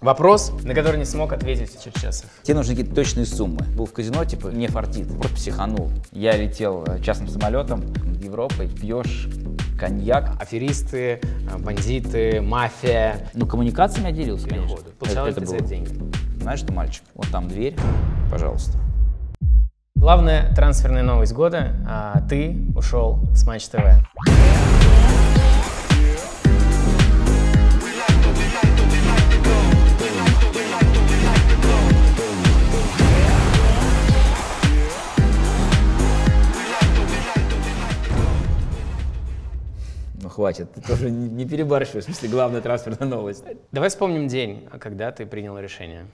Вопрос, на который не смог ответить Черчесов. Тебе нужны какие-то точные суммы. Был в казино, типа, не фартит, просто психанул. Я летел э, частным самолетом в Европу, пьешь коньяк. Аферисты, э, бандиты, мафия. Ну, коммуникациями я делился, конечно. Переходы. Получалось это, это деньги. Знаешь что, мальчик, вот там дверь, пожалуйста. Главная трансферная новость года а, – ты ушел с Матч ТВ. хватит. Ты тоже не перебарщивай, в смысле, главная трансферная новость. Давай вспомним день, а когда ты принял решение.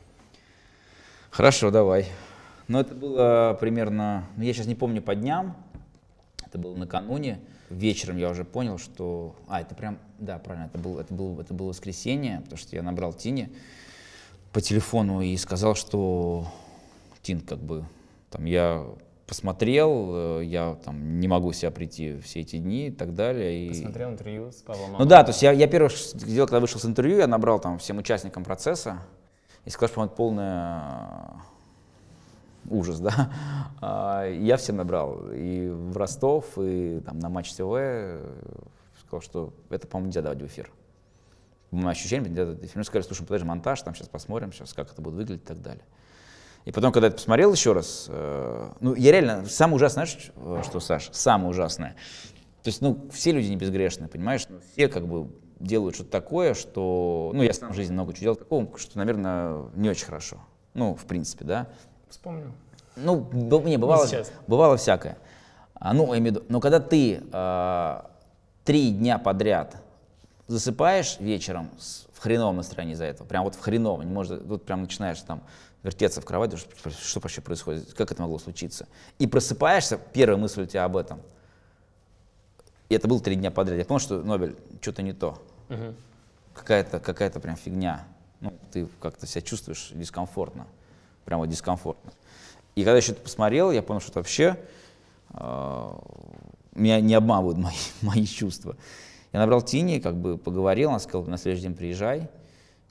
Хорошо, давай. Но ну, это было примерно, ну, я сейчас не помню по дням, это было накануне. Вечером я уже понял, что... А, это прям, да, правильно, это было, это было, это было воскресенье, потому что я набрал Тине по телефону и сказал, что Тин, как бы, там, я посмотрел, э, я там не могу себя прийти все эти дни и так далее. И... Посмотрел интервью с Павлом Ну да, то есть я, я первое сделал, когда вышел с интервью, я набрал там всем участникам процесса и сказал, что это полная э, ужас, да. А, я всем набрал и в Ростов, и там на Матч ТВ э, сказал, что это, по-моему, нельзя давать в эфир. По ощущение, ощущениям, нельзя давать в ну, сказали, слушай, ну, подожди, монтаж, там сейчас посмотрим, сейчас как это будет выглядеть и так далее. И потом, когда я посмотрел еще раз, э, ну, я реально, самое ужасное, знаешь, э, что, Саш, самое ужасное. То есть, ну, все люди не безгрешны, понимаешь? Ну, все как бы делают что-то такое, что... Ну, я сам в жизни много чего делал такого, что, наверное, не очень хорошо. Ну, в принципе, да. Вспомнил. Ну, не, бывало, не бывало всякое. А, ну, я имею в виду, но когда ты э, три дня подряд засыпаешь вечером с, в хреновом настроении из-за этого, прям вот в хреновом, не может, тут прям начинаешь там вертеться в кровати, что, что вообще происходит, как это могло случиться. И просыпаешься, первая мысль у тебя об этом. И это было три дня подряд. Я понял, что Нобель, что-то не то. Угу. Какая-то какая прям фигня. Ну, ты как-то себя чувствуешь дискомфортно. Прямо вот дискомфортно. И когда я еще это посмотрел, я понял, что это вообще э, меня не обманывают мои, мои чувства. Я набрал Тини, как бы поговорил, она сказала, на следующий день приезжай.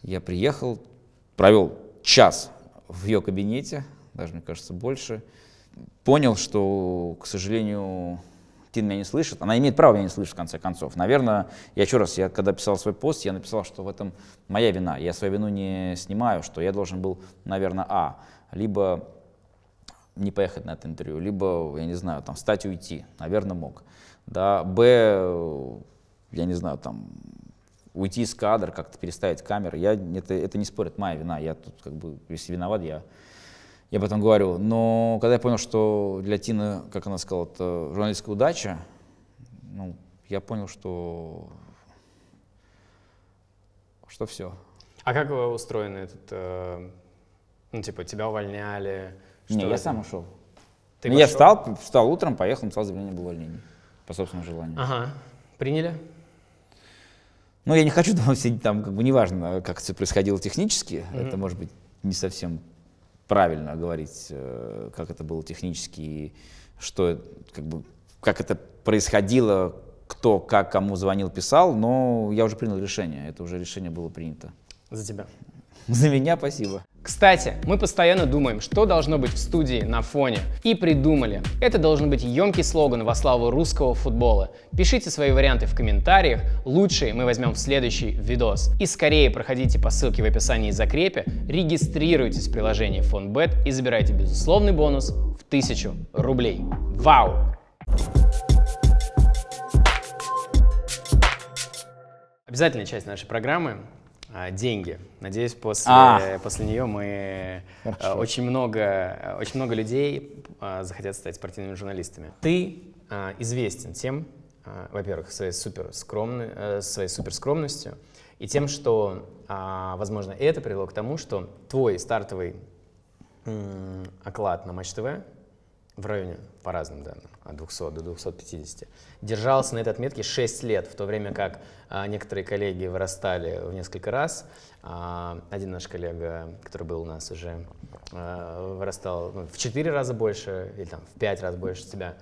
Я приехал, провел час в ее кабинете, даже, мне кажется, больше, понял, что, к сожалению, Тин меня не слышит. Она имеет право меня не слышать, в конце концов. Наверное, я еще раз, я когда писал свой пост, я написал, что в этом моя вина. Я свою вину не снимаю, что я должен был, наверное, а, либо не поехать на это интервью, либо, я не знаю, там, встать и уйти. Наверное, мог. Да, б, я не знаю, там, уйти из кадра, как-то переставить камеру. Я, это, это не спорит, моя вина. Я тут как бы, если виноват, я, я об этом говорю. Но когда я понял, что для Тины, как она сказала, это журналистская удача, ну, я понял, что, что все. А как устроен этот, э, ну, типа, тебя увольняли? Что Не, это? Ну, я сам ушел. Ты я встал, встал утром, поехал, написал заявление об увольнении по собственному желанию. Ага. Приняли? Ну, я не хочу там сидеть, там, как бы неважно, как это происходило технически, mm-hmm. это может быть не совсем правильно говорить, э, как это было технически, и что, как бы, как это происходило, кто, как, кому звонил, писал, но я уже принял решение, это уже решение было принято. За тебя. За меня спасибо. Кстати, мы постоянно думаем, что должно быть в студии на фоне. И придумали. Это должен быть емкий слоган во славу русского футбола. Пишите свои варианты в комментариях, лучшие мы возьмем в следующий видос. И скорее проходите по ссылке в описании и закрепе, регистрируйтесь в приложении FonBet и забирайте безусловный бонус в 1000 рублей. Вау! Обязательная часть нашей программы а, деньги. Надеюсь, после, а. после нее мы э, Хорошо. очень много, э, очень много людей э, захотят стать спортивными журналистами. Ты известен тем, во-первых, своей супер скромной, своей супер скромностью и тем, что, а, возможно, это привело к тому, что твой стартовый оклад на Матч ТВ в районе по разным данным от 200 до 250, держался на этой отметке 6 лет, в то время как а, некоторые коллеги вырастали в несколько раз. А, один наш коллега, который был у нас уже, а, вырастал ну, в 4 раза больше или там, в 5 раз больше тебя.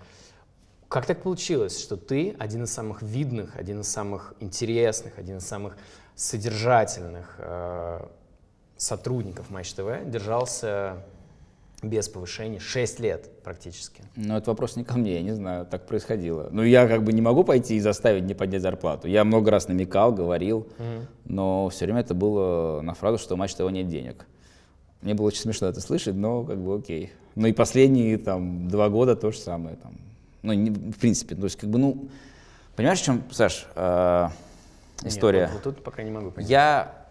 Как так получилось, что ты один из самых видных, один из самых интересных, один из самых содержательных э, сотрудников Матч ТВ держался без повышения шесть лет практически. Но это вопрос не ко мне, я не знаю, так происходило. Ну, я как бы не могу пойти и заставить не поднять зарплату. Я много раз намекал, говорил, угу. но все время это было на фразу, что матч того нет денег. Мне было очень смешно это слышать, но как бы окей. Ну и последние там два года то же самое. Там. Ну, не, в принципе, то есть как бы, ну, понимаешь, в чем, Саш, э, история? Нет, вот, вот тут пока не могу понять. Я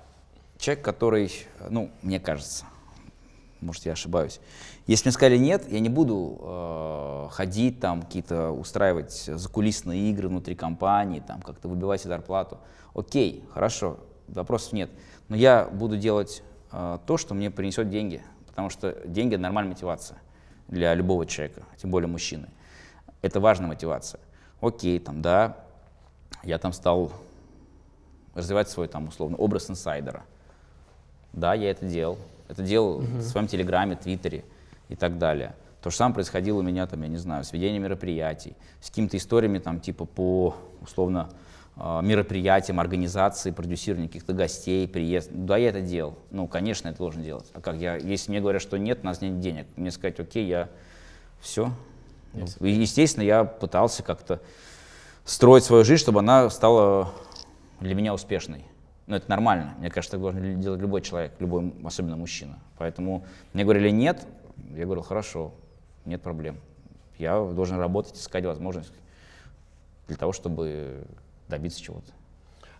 человек, который, ну, мне кажется, может, я ошибаюсь. Если мне сказали нет, я не буду э, ходить там какие-то, устраивать закулисные игры внутри компании, там как-то выбивать зарплату. Окей, хорошо, вопросов нет. Но я буду делать э, то, что мне принесет деньги, потому что деньги — это нормальная мотивация для любого человека, тем более мужчины. Это важная мотивация. Окей, там, да, я там стал развивать свой там условно образ инсайдера. Да, я это делал, это делал угу. в своем Телеграме, Твиттере и так далее. То же самое происходило у меня, там, я не знаю, с ведением мероприятий, с какими-то историями, там, типа, по, условно, а, мероприятиям, организации, продюсированию каких-то гостей, приезд. Да, я это делал. Ну, конечно, это должен делать. А как я, если мне говорят, что нет, у нас нет денег, мне сказать, окей, я все. Yes. Ну, естественно, я пытался как-то строить свою жизнь, чтобы она стала для меня успешной. Ну это нормально. Мне кажется, так должен делать любой человек, любой, особенно мужчина. Поэтому мне говорили нет. Я говорил, хорошо, нет проблем. Я должен работать, искать возможность для того, чтобы добиться чего-то.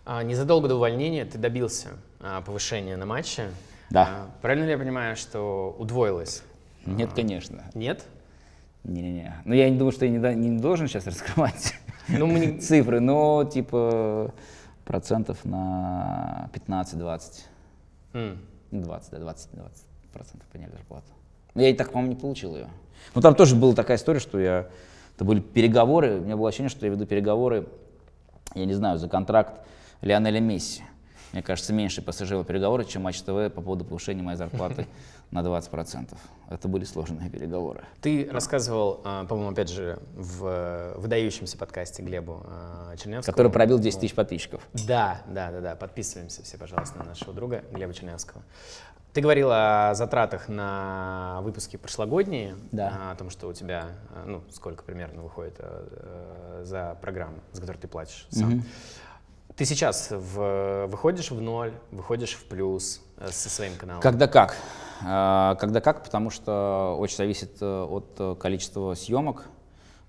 А, незадолго до увольнения ты добился а, повышения на матче. Да. А, правильно ли я понимаю, что удвоилось? Нет, а, конечно. Нет? Не-не-не. Ну, я не думаю, что я не, не должен сейчас раскрывать ну, мы не... цифры, но, типа, процентов на 15-20. Mm. 20, да, 20, 20 процентов подняли зарплату. Но я и так, по-моему, не получил ее. Но ну, там тоже была такая история, что я... Это были переговоры, у меня было ощущение, что я веду переговоры, я не знаю, за контракт Лионеля Месси. Мне кажется, меньше ПСЖ переговоры, чем Матч ТВ по поводу повышения моей зарплаты на 20%. Это были сложные переговоры. Ты рассказывал, а, по-моему, опять же, в э, выдающемся подкасте Глебу а, Чернявскому. Который пробил 10 тысяч подписчиков. Да, да, да, да. Подписываемся все, пожалуйста, на нашего друга Глеба Чернявского. Ты говорил о затратах на выпуски прошлогодние, да. А, о том, что у тебя, ну, сколько примерно выходит э, э, за программу, за которую ты платишь сам. Угу. Ты сейчас в, выходишь в ноль, выходишь в плюс со своим каналом? Когда как. А, когда как, потому что очень зависит э, от э, количества съемок,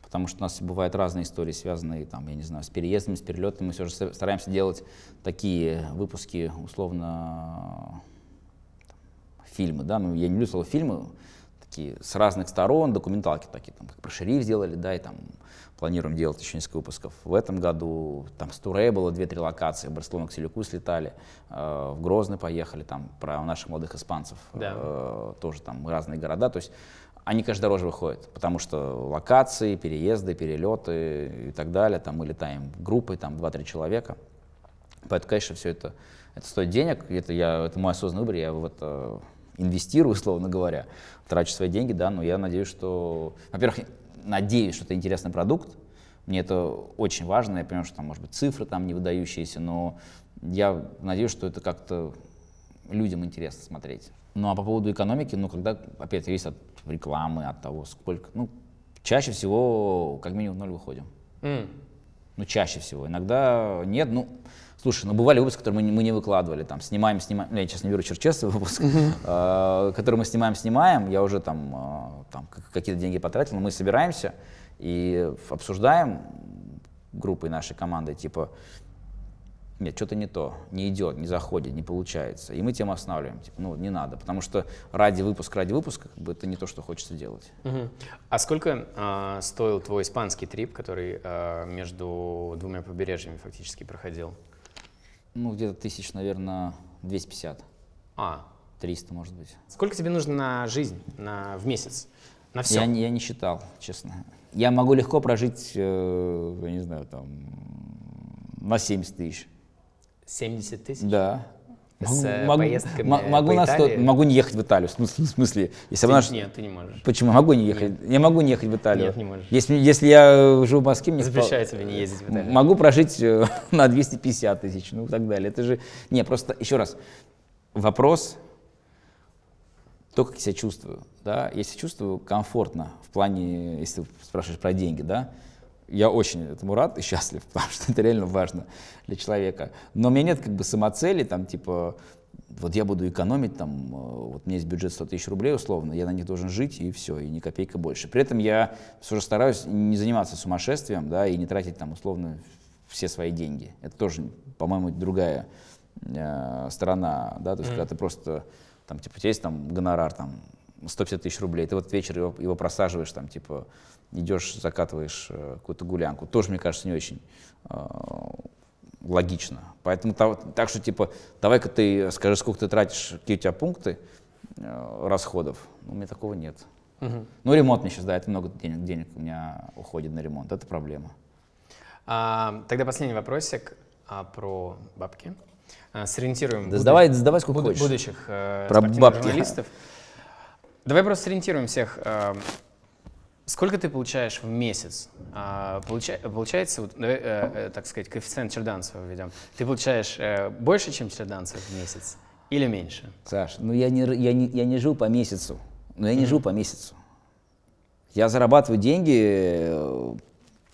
потому что у нас бывают разные истории, связанные, там, я не знаю, с переездами, с перелетами. Мы все же стараемся делать такие выпуски, условно, э, фильмы, да, ну, я не люблю слово фильмы, такие с разных сторон, документалки такие, там, как про шериф сделали, да, и там планируем делать еще несколько выпусков. В этом году там с Туре было две-три локации, в Барселону к Селюку слетали, э, в Грозный поехали, там про наших молодых испанцев, да. э, тоже там разные города, то есть они, каждый дороже выходят, потому что локации, переезды, перелеты и так далее, там мы летаем группой, там 2-3 человека, поэтому, конечно, все это, это стоит денег, это, я, это мой осознанный выбор, я в это э, инвестирую, условно говоря, трачу свои деньги, да, но я надеюсь, что, во-первых, надеюсь, что это интересный продукт, мне это очень важно, я понимаю, что там, может быть, цифры там не выдающиеся, но я надеюсь, что это как-то людям интересно смотреть. Ну а по поводу экономики, ну когда, опять, зависит от рекламы, от того, сколько, ну, чаще всего как минимум в ноль выходим. Mm. Ну, чаще всего. Иногда нет, ну, Слушай, ну бывали выпуски, которые мы, не мы не выкладывали, там, снимаем, снимаем, ну, я сейчас не беру черчесовый выпуск, а, который мы снимаем, снимаем, я уже там, а, там какие-то деньги потратил, но мы собираемся и обсуждаем группой нашей команды, типа, нет, что-то не то, не идет, не заходит, не получается. И мы тему останавливаем, типа, ну, не надо, потому что ради выпуска, ради выпуска, как бы это не то, что хочется делать. Угу. А сколько э, стоил твой испанский трип, который э, между двумя побережьями фактически проходил? Ну, где-то тысяч, наверное, 250. А. 300, может быть. Сколько тебе нужно на жизнь на, в месяц? На все? Я, я не считал, честно. Я могу легко прожить, э, я не знаю, там, на 70 тысяч. 70 тысяч? Да с могу, э, поездками могу, по Италии. На могу не ехать в Италию. В смысле, в смысле если ты, наш... Нет, ты не можешь. Почему? Могу не ехать. Нет. Я могу не ехать в Италию. Нет, не можешь. Если, если я живу в Москве, мне запрещается тебе не ездить в Италию. Могу прожить э, на 250 тысяч, ну и так далее. Это же не просто еще раз вопрос то, как я себя чувствую, да, если чувствую комфортно в плане, если ты спрашиваешь про деньги, да, я очень этому рад и счастлив, потому что это реально важно для человека. Но у меня нет как бы самоцели, там, типа, вот я буду экономить, там, э, вот у меня есть бюджет 100 тысяч рублей условно, я на них должен жить, и все, и ни копейка больше. При этом я все же стараюсь не заниматься сумасшествием, да, и не тратить там условно все свои деньги. Это тоже, по-моему, другая э, сторона, да, то есть mm когда ты просто, там, типа, у тебя есть там гонорар, там, 150 тысяч рублей, ты вот вечер его, его просаживаешь, там, типа, идешь, закатываешь э, какую-то гулянку. Тоже, мне кажется, не очень э, логично. Поэтому так что, типа, давай-ка ты скажи, сколько ты тратишь, какие у тебя пункты э, расходов. Ну, у меня такого нет. Угу. Ну, ремонт мне сейчас, да, это много денег, денег у меня уходит на ремонт, это проблема. А, тогда последний вопросик а, про бабки. А, сориентируем. Да буду... сдавай, сдавай сколько буду, хочешь. Будущих э, Про бабки. журналистов. Давай просто сориентируем всех. Эм, сколько ты получаешь в месяц? А, получа, получается, вот, давай, э, э, так сказать, коэффициент Черданцева введем. Ты получаешь э, больше, чем Черданцев в месяц или меньше? Саш, ну я не, я не, я не живу по месяцу. Но ну, я не живу по месяцу. Я зарабатываю деньги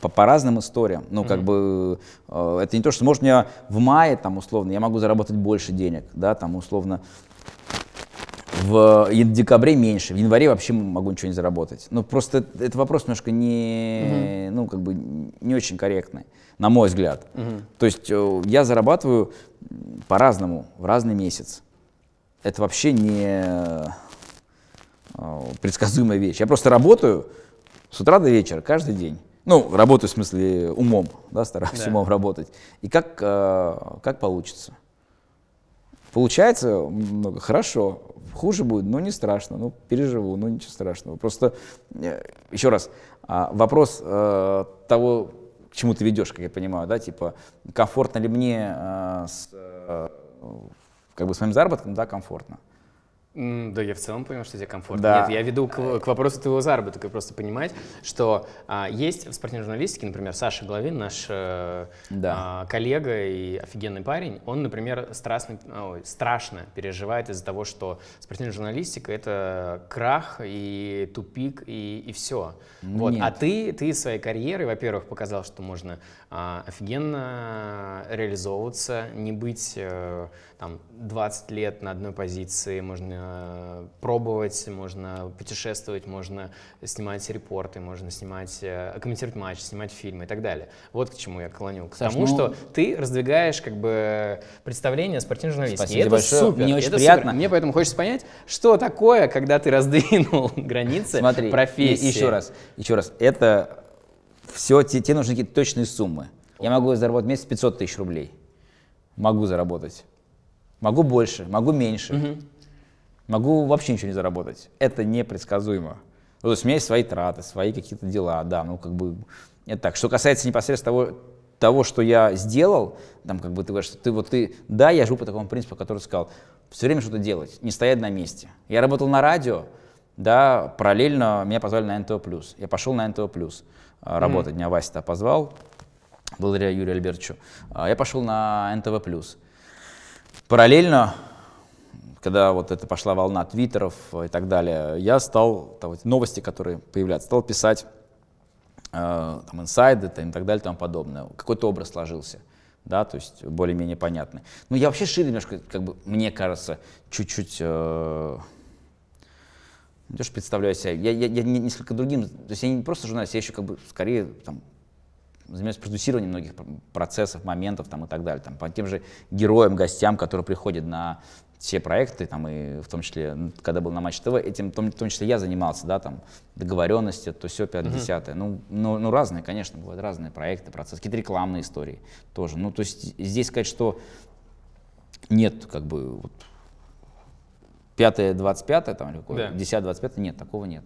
по, по разным историям. Ну, как бы, это не то, что, может, я в мае, там, условно, я могу заработать больше денег, да, там, условно, в декабре меньше, в январе вообще могу ничего не заработать. Ну, просто этот вопрос немножко не, угу. ну, как бы не очень корректный, на мой взгляд. Угу. То есть э, я зарабатываю по-разному, в разный месяц. Это вообще не э, предсказуемая вещь. Я просто работаю с утра до вечера, каждый день. Ну, работаю в смысле умом, да, стараюсь да. умом работать. И как, э, как получится? Получается много, хорошо. Хуже будет, ну не страшно, ну переживу, ну ничего страшного. Просто, э, еще раз, а, вопрос э, того, к чему ты ведешь, как я понимаю, да, типа, комфортно ли мне э, с, как бы, своим заработком, да, комфортно. Да, я в целом понимаю, что тебе комфортно. Да. Нет, я веду к, к вопросу твоего заработка, просто понимать, что а, есть в спортивной журналистике, например, Саша Главин, наш э, да. а, коллега и офигенный парень, он, например, страстно, ой, страшно переживает из-за того, что спортивная журналистика — это крах и тупик и, и все. Нет. Вот. А ты, ты своей карьерой, во-первых, показал, что можно а, офигенно реализовываться, не быть э, там 20 лет на одной позиции, можно э, пробовать, можно путешествовать, можно снимать репорты, можно снимать, э, комментировать матчи, снимать фильмы и так далее. Вот к чему я клоню. К Саш, тому, ну... что ты раздвигаешь как бы представление о спортивной журналистики. Спасибо это большое. супер. Мне очень это приятно. Супер. Мне поэтому хочется понять, что такое, когда ты раздвинул границы Смотри, профессии. И, еще раз, еще раз, это все, тебе, тебе нужны какие-то точные суммы. Я могу заработать в месяц 500 тысяч рублей. Могу заработать. Могу больше, могу меньше. Угу. Могу вообще ничего не заработать. Это непредсказуемо. Ну, то есть у меня есть свои траты, свои какие-то дела, да, ну как бы это так. Что касается непосредственно того, того, что я сделал, там как бы ты говоришь, что ты вот ты, да, я живу по такому принципу, который сказал, все время что-то делать, не стоять на месте. Я работал на радио, да, параллельно меня позвали на НТО+. Я пошел на НТО+. Э, работать. Mm. Меня Вася -то позвал, благодаря Юрию Альбертовичу. Э, я пошел на НТВ+. Параллельно, когда вот это пошла волна твиттеров и так далее, я стал, там, новости, которые появляются, стал писать э, там, инсайды там, и так далее и тому подобное. Какой-то образ сложился да, то есть более-менее понятный. но ну, я вообще шире немножко, как бы, мне кажется, чуть-чуть э, не то, что представляю себя, я, я, я несколько другим, то есть я не просто журналист, я еще как бы скорее там, занимаюсь продюсированием многих процессов, моментов там, и так далее, там, по тем же героям, гостям, которые приходят на все проекты, там, и в том числе, ну, когда был на Матч ТВ, этим, в том, в том числе я занимался, да, там, договоренности, то все, 5 10 ну, ну, ну, разные, конечно, бывают разные проекты, процессы, какие-то рекламные истории тоже, ну, то есть здесь сказать, что нет, как бы, вот, двадцать 25 там, или какое, да. 10-25, нет, такого нет.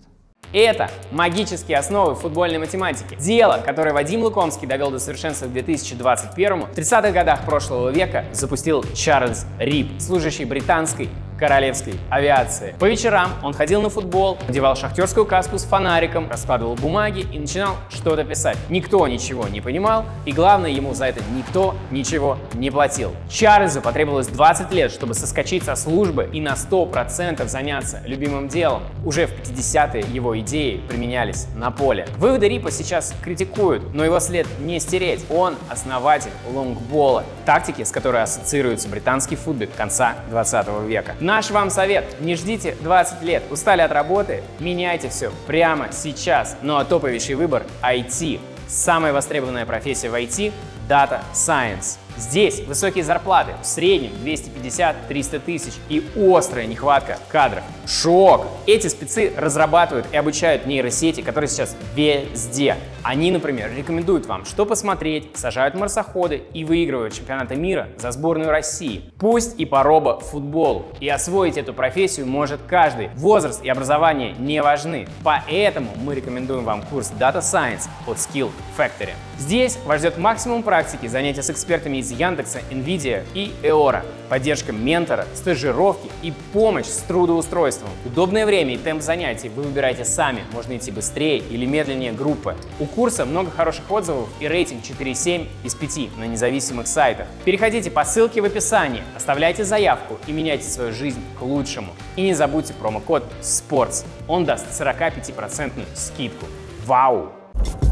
Это магические основы футбольной математики. Дело, которое Вадим Лукомский довел до совершенства в 2021 в 30-х годах прошлого века запустил Чарльз Рип, служащий британской королевской авиации. По вечерам он ходил на футбол, надевал шахтерскую каску с фонариком, раскладывал бумаги и начинал что-то писать. Никто ничего не понимал, и главное, ему за это никто ничего не платил. Чарльзу потребовалось 20 лет, чтобы соскочить со службы и на 100% заняться любимым делом. Уже в 50-е его идеи применялись на поле. Выводы Рипа сейчас критикуют, но его след не стереть. Он основатель лонгбола, тактики, с которой ассоциируется британский футбик конца 20 века. На Наш вам совет. Не ждите 20 лет. Устали от работы? Меняйте все прямо сейчас. Ну а топовейший выбор – IT. Самая востребованная профессия в IT – Data Science. Здесь высокие зарплаты, в среднем 250-300 тысяч и острая нехватка кадров. Шок! Эти спецы разрабатывают и обучают нейросети, которые сейчас везде. Они, например, рекомендуют вам, что посмотреть, сажают марсоходы и выигрывают чемпионаты мира за сборную России. Пусть и по робо-футболу. И освоить эту профессию может каждый. Возраст и образование не важны. Поэтому мы рекомендуем вам курс Data Science от Skill Factory. Здесь вас ждет максимум практики, занятия с экспертами из Яндекса, NVIDIA и EORA, поддержка ментора, стажировки и помощь с трудоустройством. Удобное время и темп занятий вы выбираете сами, можно идти быстрее или медленнее группы. У курса много хороших отзывов и рейтинг 4,7 из 5 на независимых сайтах. Переходите по ссылке в описании, оставляйте заявку и меняйте свою жизнь к лучшему. И не забудьте промокод SPORTS, он даст 45% скидку. Вау! Wow.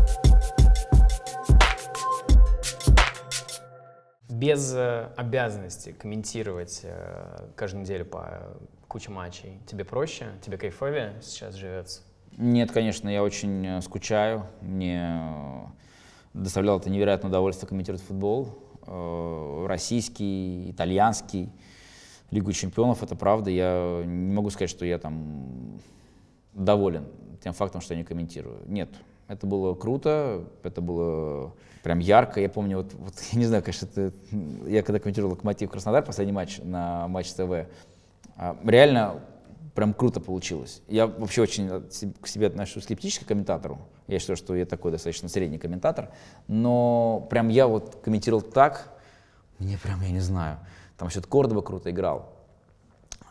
без э, обязанности комментировать э, каждую неделю по куче матчей. Тебе проще? Тебе кайфовее сейчас живется? Нет, конечно, я очень э, скучаю. Мне доставляло это невероятное удовольствие комментировать футбол. Российский, итальянский, Лигу чемпионов, это правда. Я не могу сказать, что я там доволен тем фактом, что я не комментирую. Нет, это было круто, это было прям ярко. Я помню, вот, вот я не знаю, конечно, это, я когда комментировал Локомотив Краснодар, последний матч на Матч ТВ, а, реально прям круто получилось. Я вообще очень к себе отношусь скептически к комментатору. Я считаю, что я такой достаточно средний комментатор. Но прям я вот комментировал так, мне прям, я не знаю, там счет Кордоба круто играл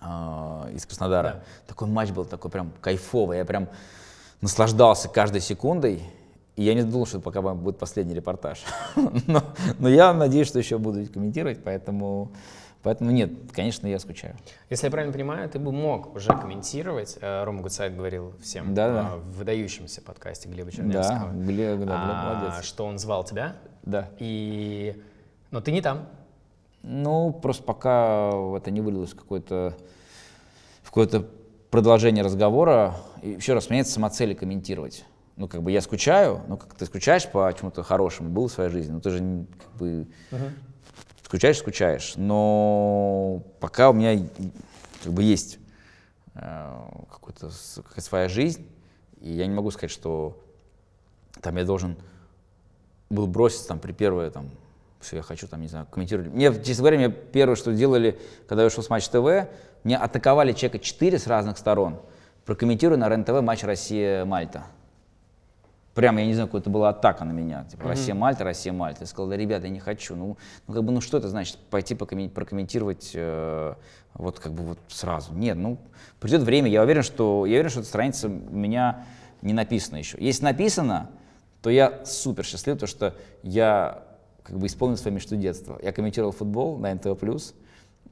а, из Краснодара. Да. Такой матч был такой прям кайфовый. Я прям наслаждался каждой секундой. И я не думал, что пока будет последний репортаж. но, но я надеюсь, что еще буду комментировать, поэтому, поэтому нет, конечно, я скучаю. Если я правильно понимаю, ты бы мог уже комментировать, э, Рома Гуцайт говорил всем да, да. А, в выдающемся подкасте Глеба Чернявского, да, Глеб, да, Глеб, а, молодец. что он звал тебя. Да. И... Но ты не там. Ну, просто пока это не вылилось в какое-то в какое-то продолжение разговора. И еще раз, у меня нет самоцели комментировать ну, как бы я скучаю, но ну, как ты скучаешь по чему-то хорошему, было в своей жизни, ну, ты же как бы uh-huh. скучаешь, скучаешь, но пока у меня как бы есть э, какая-то своя жизнь, и я не могу сказать, что там я должен был броситься там при первой там все, я хочу там, не знаю, комментировать. Мне, честно говоря, мне первое, что делали, когда я шел с Матч ТВ, мне атаковали человека четыре с разных сторон. прокомментируя на РЕН-ТВ матч Россия-Мальта прям, я не знаю, какая-то была атака на меня, типа, Россия Мальта, Россия Мальта. Я сказал, да, ребята, я не хочу. Ну, ну как бы, ну что это значит, пойти прокомментировать э, вот как бы вот сразу? Нет, ну, придет время, я уверен, что, я уверен, что эта страница у меня не написана еще. Если написано, то я супер счастлив, потому что я как бы исполнил свою мечту детства. Я комментировал футбол на НТВ+, плюс.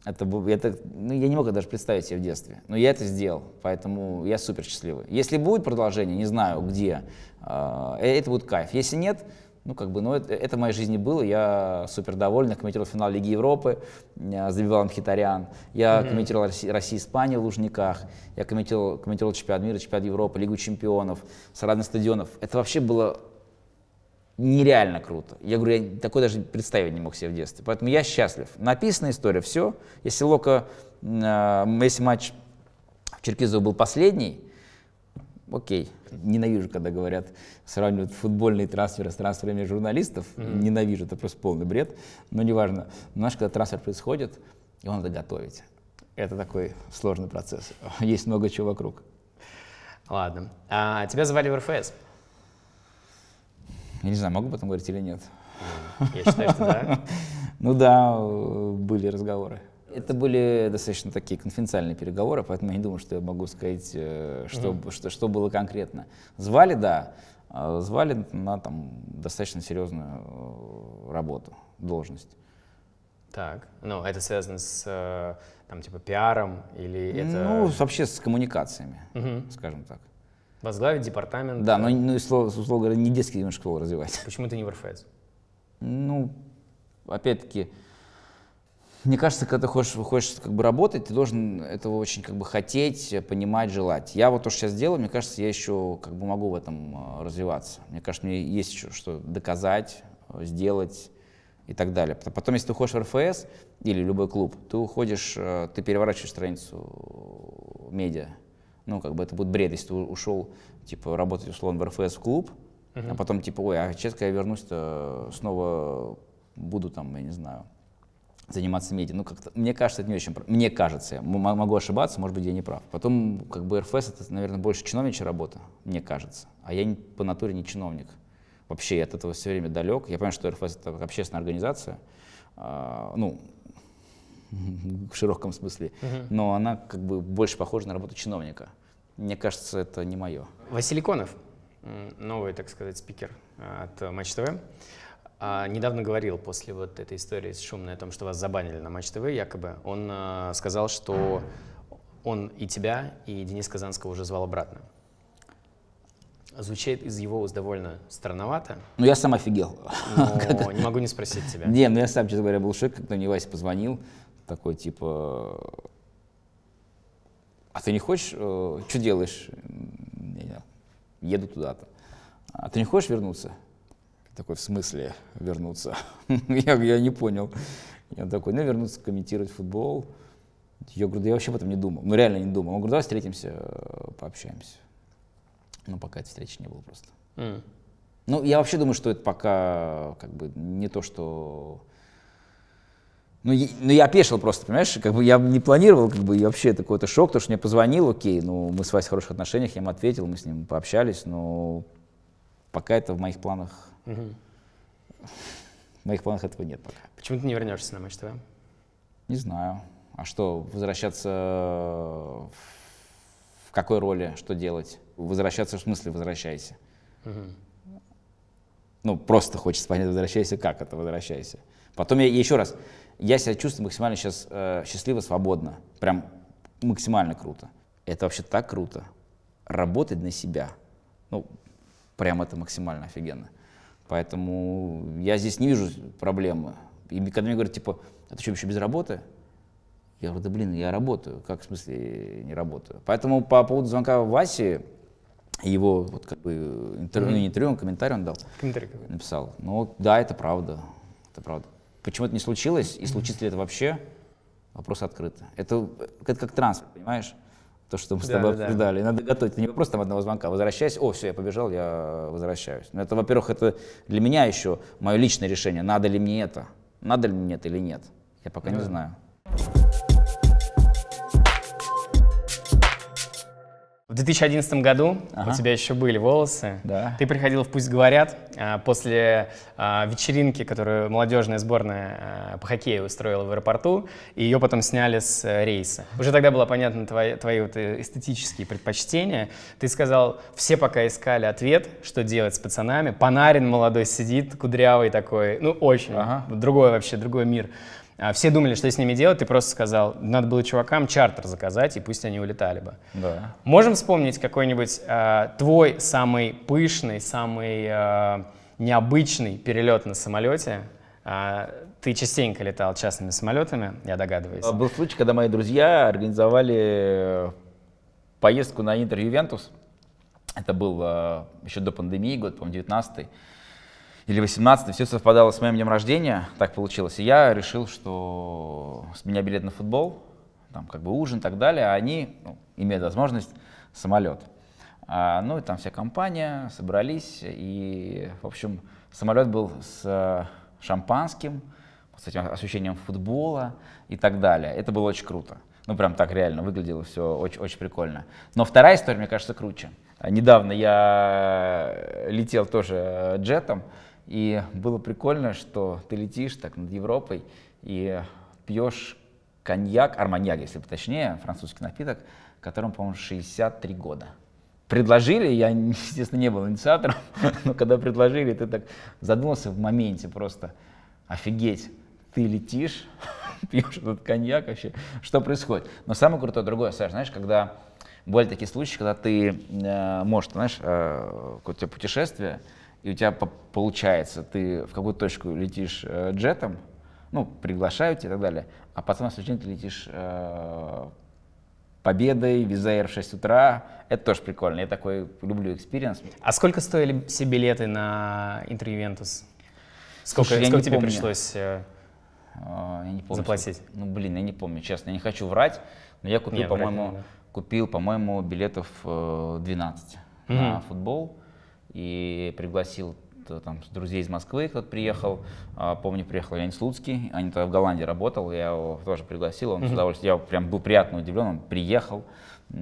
Это, это, ну, я не мог даже представить себе в детстве. Но я это сделал, поэтому я супер счастливый. Если будет продолжение, не знаю где, а, э, это будет кайф. Если нет, ну, как бы, ну, это, это в моей жизни было. Я супер доволен. комментировал финал Лиги Европы, а, забивал Мхитарян. Я mm-hmm. комментировал россию испания в Лужниках. Я комментировал, комментировал чемпионат мира, чемпионат Европы, Лигу чемпионов, с стадионов. Это вообще было нереально круто. Я говорю, я такой даже представить не мог себе в детстве. Поэтому я счастлив. Написана история, все. Если Лока, э, если матч в Черкизово был последний, окей. Ненавижу, когда говорят, сравнивают футбольные трансферы с трансферами журналистов. Mm-hmm. Ненавижу, это просто полный бред, но неважно. Но знаешь, когда трансфер происходит, его надо готовить. Это такой сложный процесс. Есть много чего вокруг. Ладно. А, тебя звали в РФС? Я не знаю, могу потом говорить или нет. Я считаю, что да. Ну да, были разговоры. Это были достаточно такие конфиденциальные переговоры, поэтому я не думаю, что я могу сказать, э, что, угу. что, что было конкретно. Звали, да, э, звали на там, достаточно серьезную э, работу, должность. Так, ну это связано с там типа пиаром или ну, это... Ну, вообще с коммуникациями, угу. скажем так. Возглавить департамент. Да, но, ну, условно, условно говоря, не детский немножко слово развивать. Почему ты не в РФС? Ну, опять-таки, мне кажется, когда ты хочешь, хочешь как бы работать, ты должен этого очень как бы хотеть, понимать, желать. Я вот то, что сейчас делаю, мне кажется, я еще как бы могу в этом э, развиваться. Мне кажется, мне есть еще что доказать, э, сделать и так далее. Потом, если ты уходишь в РФС или любой клуб, ты уходишь, э, ты переворачиваешь страницу медиа ну, как бы это будет бред, если ты ушел, типа, работать, условно, в РФС в клуб, uh-huh. а потом, типа, ой, а честно, я вернусь-то э, снова буду там, я не знаю, заниматься меди. Ну, как-то, мне кажется, это не очень... Мне кажется, я могу ошибаться, может быть, я не прав. Потом, как бы, РФС — это, наверное, больше чиновничья работа, мне кажется. А я не, по натуре не чиновник. Вообще, я от этого все время далек. Я понимаю, что РФС — это общественная организация. А, ну, в широком смысле, угу. но она как бы больше похожа на работу чиновника. Мне кажется, это не мое. Василиконов, новый, так сказать, спикер а, от Матч ТВ, а, недавно говорил после вот этой истории с Шумной о том, что вас забанили на Матч ТВ якобы. Он а, сказал, что он и тебя, и Денис Казанского уже звал обратно звучит из его уст довольно странновато. Ну, я сам офигел. Но не могу не спросить тебя. Не, ну я сам, честно говоря, был шок, когда мне Вася позвонил такой типа, а ты не хочешь, э, что делаешь? Я не еду туда-то. А ты не хочешь вернуться? Такой, в смысле вернуться? я, я не понял. Я такой, ну, вернуться комментировать футбол. Я говорю, да я вообще об этом не думал. Ну, реально не думал. Он говорит, давай встретимся, пообщаемся. Но пока этой встречи не было просто. Mm. Ну, я вообще думаю, что это пока как бы не то, что ну, я, ну, я опешил просто, понимаешь, как бы я не планировал, как бы, и вообще такой то шок, то что мне позвонил, окей, ну, мы с Васей в хороших отношениях, я ему ответил, мы с ним пообщались, но пока это в моих планах, в моих планах этого нет пока. Почему ты не вернешься на Матч ТВ? Не знаю. А что, возвращаться в какой роли, что делать? Возвращаться в смысле возвращайся. Ну, просто хочется понять, возвращайся как это, возвращайся. Потом я еще раз, я себя чувствую максимально сейчас э, счастливо, свободно. Прям максимально круто. Это вообще так круто. Работать на себя. Ну, прям это максимально офигенно. Поэтому я здесь не вижу проблемы. И когда мне говорят, типа, а ты что, еще без работы? Я говорю, да блин, я работаю. Как в смысле не работаю? Поэтому по поводу звонка Васи, его вот как бы интервью, mm-hmm. не интервью, он комментарий он дал. Комментарий написал. Ну да, это правда. Это правда. Почему это не случилось, и случится ли это вообще, вопрос открыт. Это, это как транспорт, понимаешь? То, что мы с да, тобой да, обсуждали. Надо готовить. Это не вопрос там одного звонка. Возвращаясь, о, все, я побежал, я возвращаюсь. Но это, во-первых, это для меня еще мое личное решение. Надо ли мне это? Надо ли мне это или нет? Я пока да. не знаю. 2011 году ага. у тебя еще были волосы. Да. Ты приходил в «Пусть говорят» а, после а, вечеринки, которую молодежная сборная а, по хоккею устроила в аэропорту, и ее потом сняли с э, рейса. Уже тогда было понятно твои, твои вот э, эстетические предпочтения. Ты сказал, все пока искали ответ, что делать с пацанами. Панарин молодой сидит, кудрявый такой, ну очень, ага. другой вообще, другой мир. А, все думали, что с ними делать, ты просто сказал, надо было чувакам чартер заказать, и пусть они улетали бы. Да. Можем вспомнить какой-нибудь э, твой самый пышный, самый э, необычный перелет на самолете? Э, ты частенько летал частными самолетами, я догадываюсь. Был случай, когда мои друзья организовали э, поездку на Интер Ювентус. Это был э, еще до пандемии, год, по-моему, 19 или 18 все совпадало с моим днем рождения, так получилось. И я решил, что с меня билет на футбол, там как бы ужин и так далее, а они ну, имеют возможность самолет. А, ну и там вся компания собрались, и, в общем, самолет был с э, шампанским, с этим ощущением футбола и так далее. Это было очень круто. Ну, прям так реально выглядело все очень, очень прикольно. Но вторая история, мне кажется, круче. Недавно я э, летел тоже э, джетом, и было прикольно, что ты летишь так над Европой и пьешь коньяк, арманьяк, если точнее, французский напиток, которому, по-моему, 63 года. Предложили, я, естественно, не был инициатором, но когда предложили, ты так задумался в моменте просто, офигеть, ты летишь, пьешь этот коньяк вообще, что происходит? Но самое крутое другое, Саша, знаешь, когда бывали такие случаи, когда ты, э, может, знаешь, э, какое-то путешествие, и у тебя получается, ты в какую-то точку летишь э, джетом, ну, приглашают тебя и так далее, а потом случайно ты летишь э, победой, Визаир в 6 утра. Это тоже прикольно. Я такой люблю экспириенс. А сколько стоили все билеты на Интерювентус? Сколько, Слушай, сколько тебе помню. пришлось э, а, я не помню, заплатить? Сколько. Ну, блин, я не помню, честно. Я не хочу врать, но я купил, по-моему, купил, по-моему, билетов э, 12 mm-hmm. на футбол и пригласил э, там друзей из Москвы кто приехал, а, помню, приехал Леонид Слуцкий, они тогда в Голландии работал, я его тоже пригласил, он mm-hmm. с удовольствием, я прям был приятно удивлен, он приехал,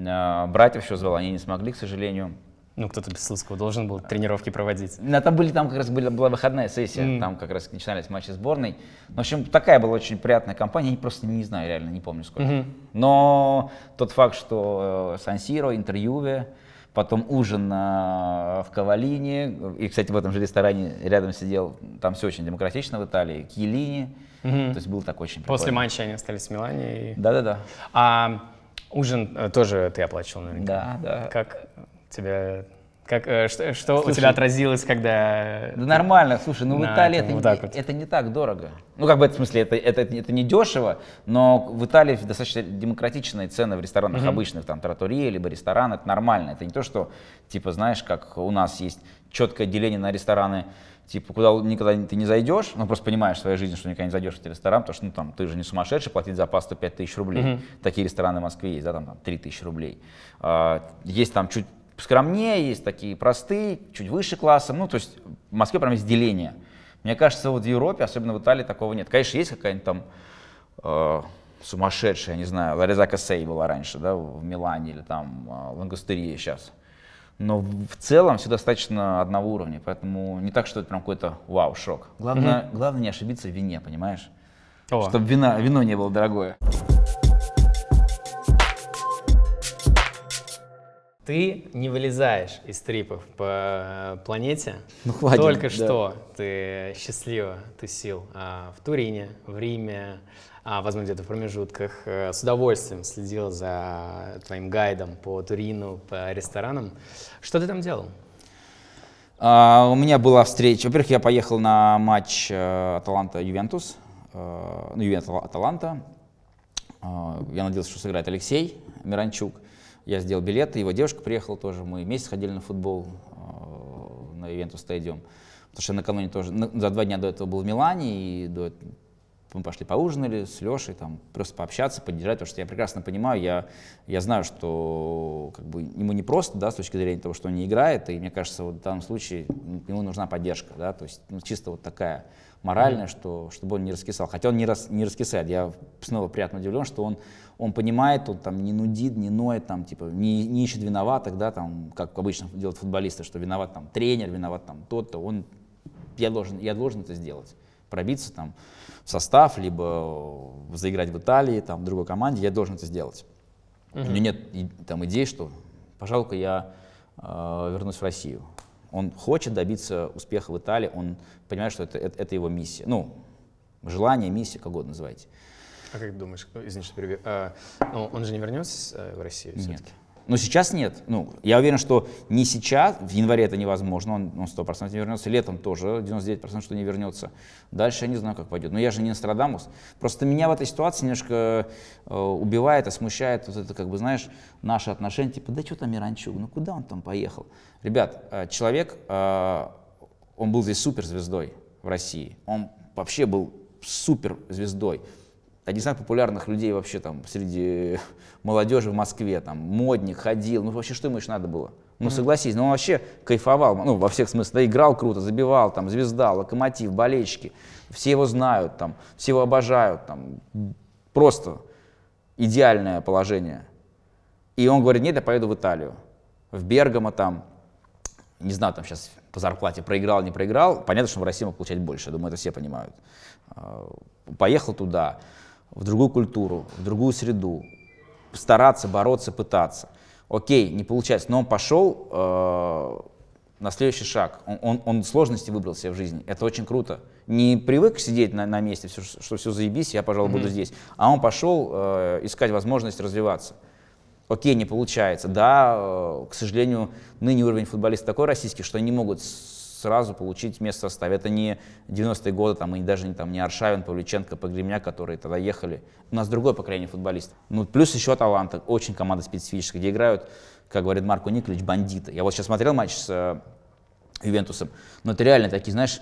а, братьев еще звал, они не смогли, к сожалению, ну, кто-то без Слуцкого должен был тренировки проводить. Да, ну, там были, там как раз были, была выходная сессия, mm. там как раз начинались матчи сборной. В общем, такая была очень приятная компания, я просто не знаю реально, не помню сколько. Mm-hmm. Но тот факт, что э, Сан-Сиро, интервьюве, потом ужин на, в Кавалине, и, кстати, в этом же ресторане рядом сидел, там все очень демократично в Италии, Киелини, угу. то есть был так очень прикольно. После матча они остались в Милане. И... Да-да-да. А ужин э, тоже ты оплачивал наверное. Да, да. Как тебе как, э, что э, что слушай, у тебя отразилось, когда... Э, да нормально, слушай, ну в Италии этом, это, вот так вот. это не так дорого. Ну как бы, в смысле, это, это, это не дешево, но в Италии достаточно демократичные цены в ресторанах mm-hmm. обычных, там, тратории, либо ресторан, это нормально. Это не то, что, типа, знаешь, как у нас есть четкое деление на рестораны, типа, куда никогда ты не зайдешь, ну, просто понимаешь в своей жизни, что никогда не зайдешь в этот ресторан, потому что, ну, там, ты же не сумасшедший, платить за пасту 5 тысяч рублей. Mm-hmm. Такие рестораны в Москве есть, да, там, там 3 тысячи рублей. А, есть там чуть поскромнее, есть такие простые, чуть выше класса. Ну, то есть в Москве прям есть деление. Мне кажется, вот в Европе, особенно в Италии, такого нет. Конечно, есть какая-нибудь там э, сумасшедшая, не знаю, Лариза Кассей была раньше, да, в Милане, или там э, Лангостерия сейчас. Но в целом все достаточно одного уровня, поэтому не так, что это прям какой-то вау-шок. Главное, mm-hmm. главное не ошибиться в вине, понимаешь? О. Чтобы вина, вино не было дорогое. Ты не вылезаешь из трипов по э, планете. Ну, хватит. Только да. что ты счастливо тусил а, в Турине, в Риме, а, возможно, где-то в промежутках. А, с удовольствием следил за твоим гайдом по Турину, по ресторанам. Что ты там делал? А, у меня была встреча. Во-первых, я поехал на матч э, Аталанта-Ювентус. Ну, Ювентус-Аталанта. Я надеялся, что сыграет Алексей Миранчук. Я сделал билеты, его девушка приехала тоже, мы вместе ходили на футбол э, на Ивенту Стадиум. Потому что накануне тоже, за два дня до этого был в Милане, и до, мы пошли поужинали с Лешей, там, просто пообщаться, поддержать, потому что я прекрасно понимаю, я, я знаю, что как бы, ему не просто, да, с точки зрения того, что он не играет, и мне кажется, вот в данном случае ему нужна поддержка, да, то есть ну, чисто вот такая моральное, что, чтобы он не раскисал. Хотя он не, рас, не раскисает. Я снова приятно удивлен, что он, он понимает, он там не нудит, не ноет, там, типа, не, не ищет виноватых, да, там, как обычно делают футболисты, что виноват там тренер, виноват там тот-то. Он, я должен, я должен это сделать пробиться там в состав, либо заиграть в Италии, там, в другой команде, я должен это сделать. mm У меня нет там идей, что, пожалуй, я э, вернусь в Россию. Он хочет добиться успеха в Италии, он понимает, что это, это, это его миссия. Ну, желание, миссия, как угодно называйте. А как думаешь, кто, что перебью, а, ну, он же не вернется э, в Россию все-таки? Нет. Но сейчас нет. Ну, я уверен, что не сейчас, в январе это невозможно, он, он 100% не вернется, летом тоже 99% что не вернется. Дальше я не знаю, как пойдет. Но я же не Нострадамус. Просто меня в этой ситуации немножко э, убивает и смущает вот это, как бы, знаешь, наши отношения, типа, да что там Миранчук, ну куда он там поехал? Ребят, э, человек, э, он был здесь суперзвездой в России. Он вообще был суперзвездой один из самых популярных людей вообще там среди молодежи в Москве, там, модник, ходил, ну вообще что ему еще надо было? Ну согласись, ну он вообще кайфовал, ну во всех смыслах, да, играл круто, забивал, там, звезда, локомотив, болельщики, все его знают, там, все его обожают, там, просто идеальное положение. И он говорит, нет, я поеду в Италию, в Бергамо там, не знаю, там сейчас по зарплате проиграл, не проиграл, понятно, что в России мог получать больше, я думаю, это все понимают. А, поехал туда, в другую культуру, в другую среду, стараться, бороться, пытаться. Окей, не получается, но он пошел э, на следующий шаг, он, он, он сложности выбрал себе в жизни, это очень круто. Не привык сидеть на, на месте, все, что все заебись, я, пожалуй, mm-hmm. буду здесь, а он пошел э, искать возможность развиваться. Окей, не получается. Да, э, к сожалению, ныне уровень футболиста такой российский, что они не могут сразу получить место в составе. Это не 90-е годы, там, и даже там, не Аршавин, Павлюченко, Погремня, которые тогда ехали. У нас другое поколение футболистов. Ну, плюс еще таланты. Очень команда специфическая, где играют, как говорит Марко Николич, бандиты. Я вот сейчас смотрел матч с э, Ювентусом, но ну, это реально такие, знаешь,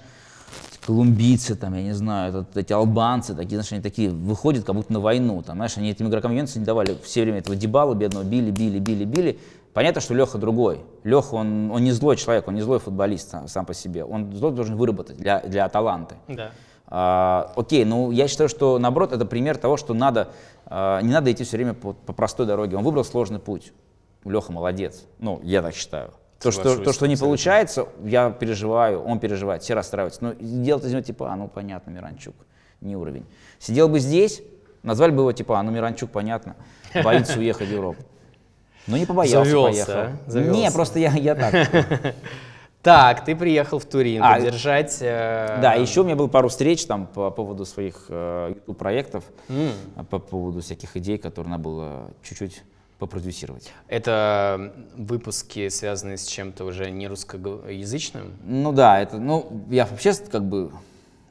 колумбийцы, там, я не знаю, этот, эти албанцы, такие, знаешь, они такие выходят, как будто на войну, там, знаешь, они этим игрокам Ювентуса не давали все время этого дебала бедного, били, били, били, били, Понятно, что Леха другой. Леха, он, он не злой человек, он не злой футболист сам, по себе. Он зло должен выработать для, для таланты. Да. А, окей, ну я считаю, что наоборот, это пример того, что надо, а, не надо идти все время по, по простой дороге. Он выбрал сложный путь. Леха молодец. Ну, я так считаю. То, что, то, что не получается, я переживаю, он переживает, все расстраиваются. Но делать из него типа, а, ну понятно, Миранчук, не уровень. Сидел бы здесь, назвали бы его типа, а, ну Миранчук, понятно, боится уехать в Европу. Ну не побоялся, Завелся, поехал. А? Завелся. Не, просто я, я так. Так, ты приехал в Турин а, поддержать. Э... Да, еще у меня было пару встреч там по поводу своих э, проектов, mm. по поводу всяких идей, которые надо было чуть-чуть попродюсировать. Это выпуски, связанные с чем-то уже не русскоязычным? Ну да, это, ну я вообще как бы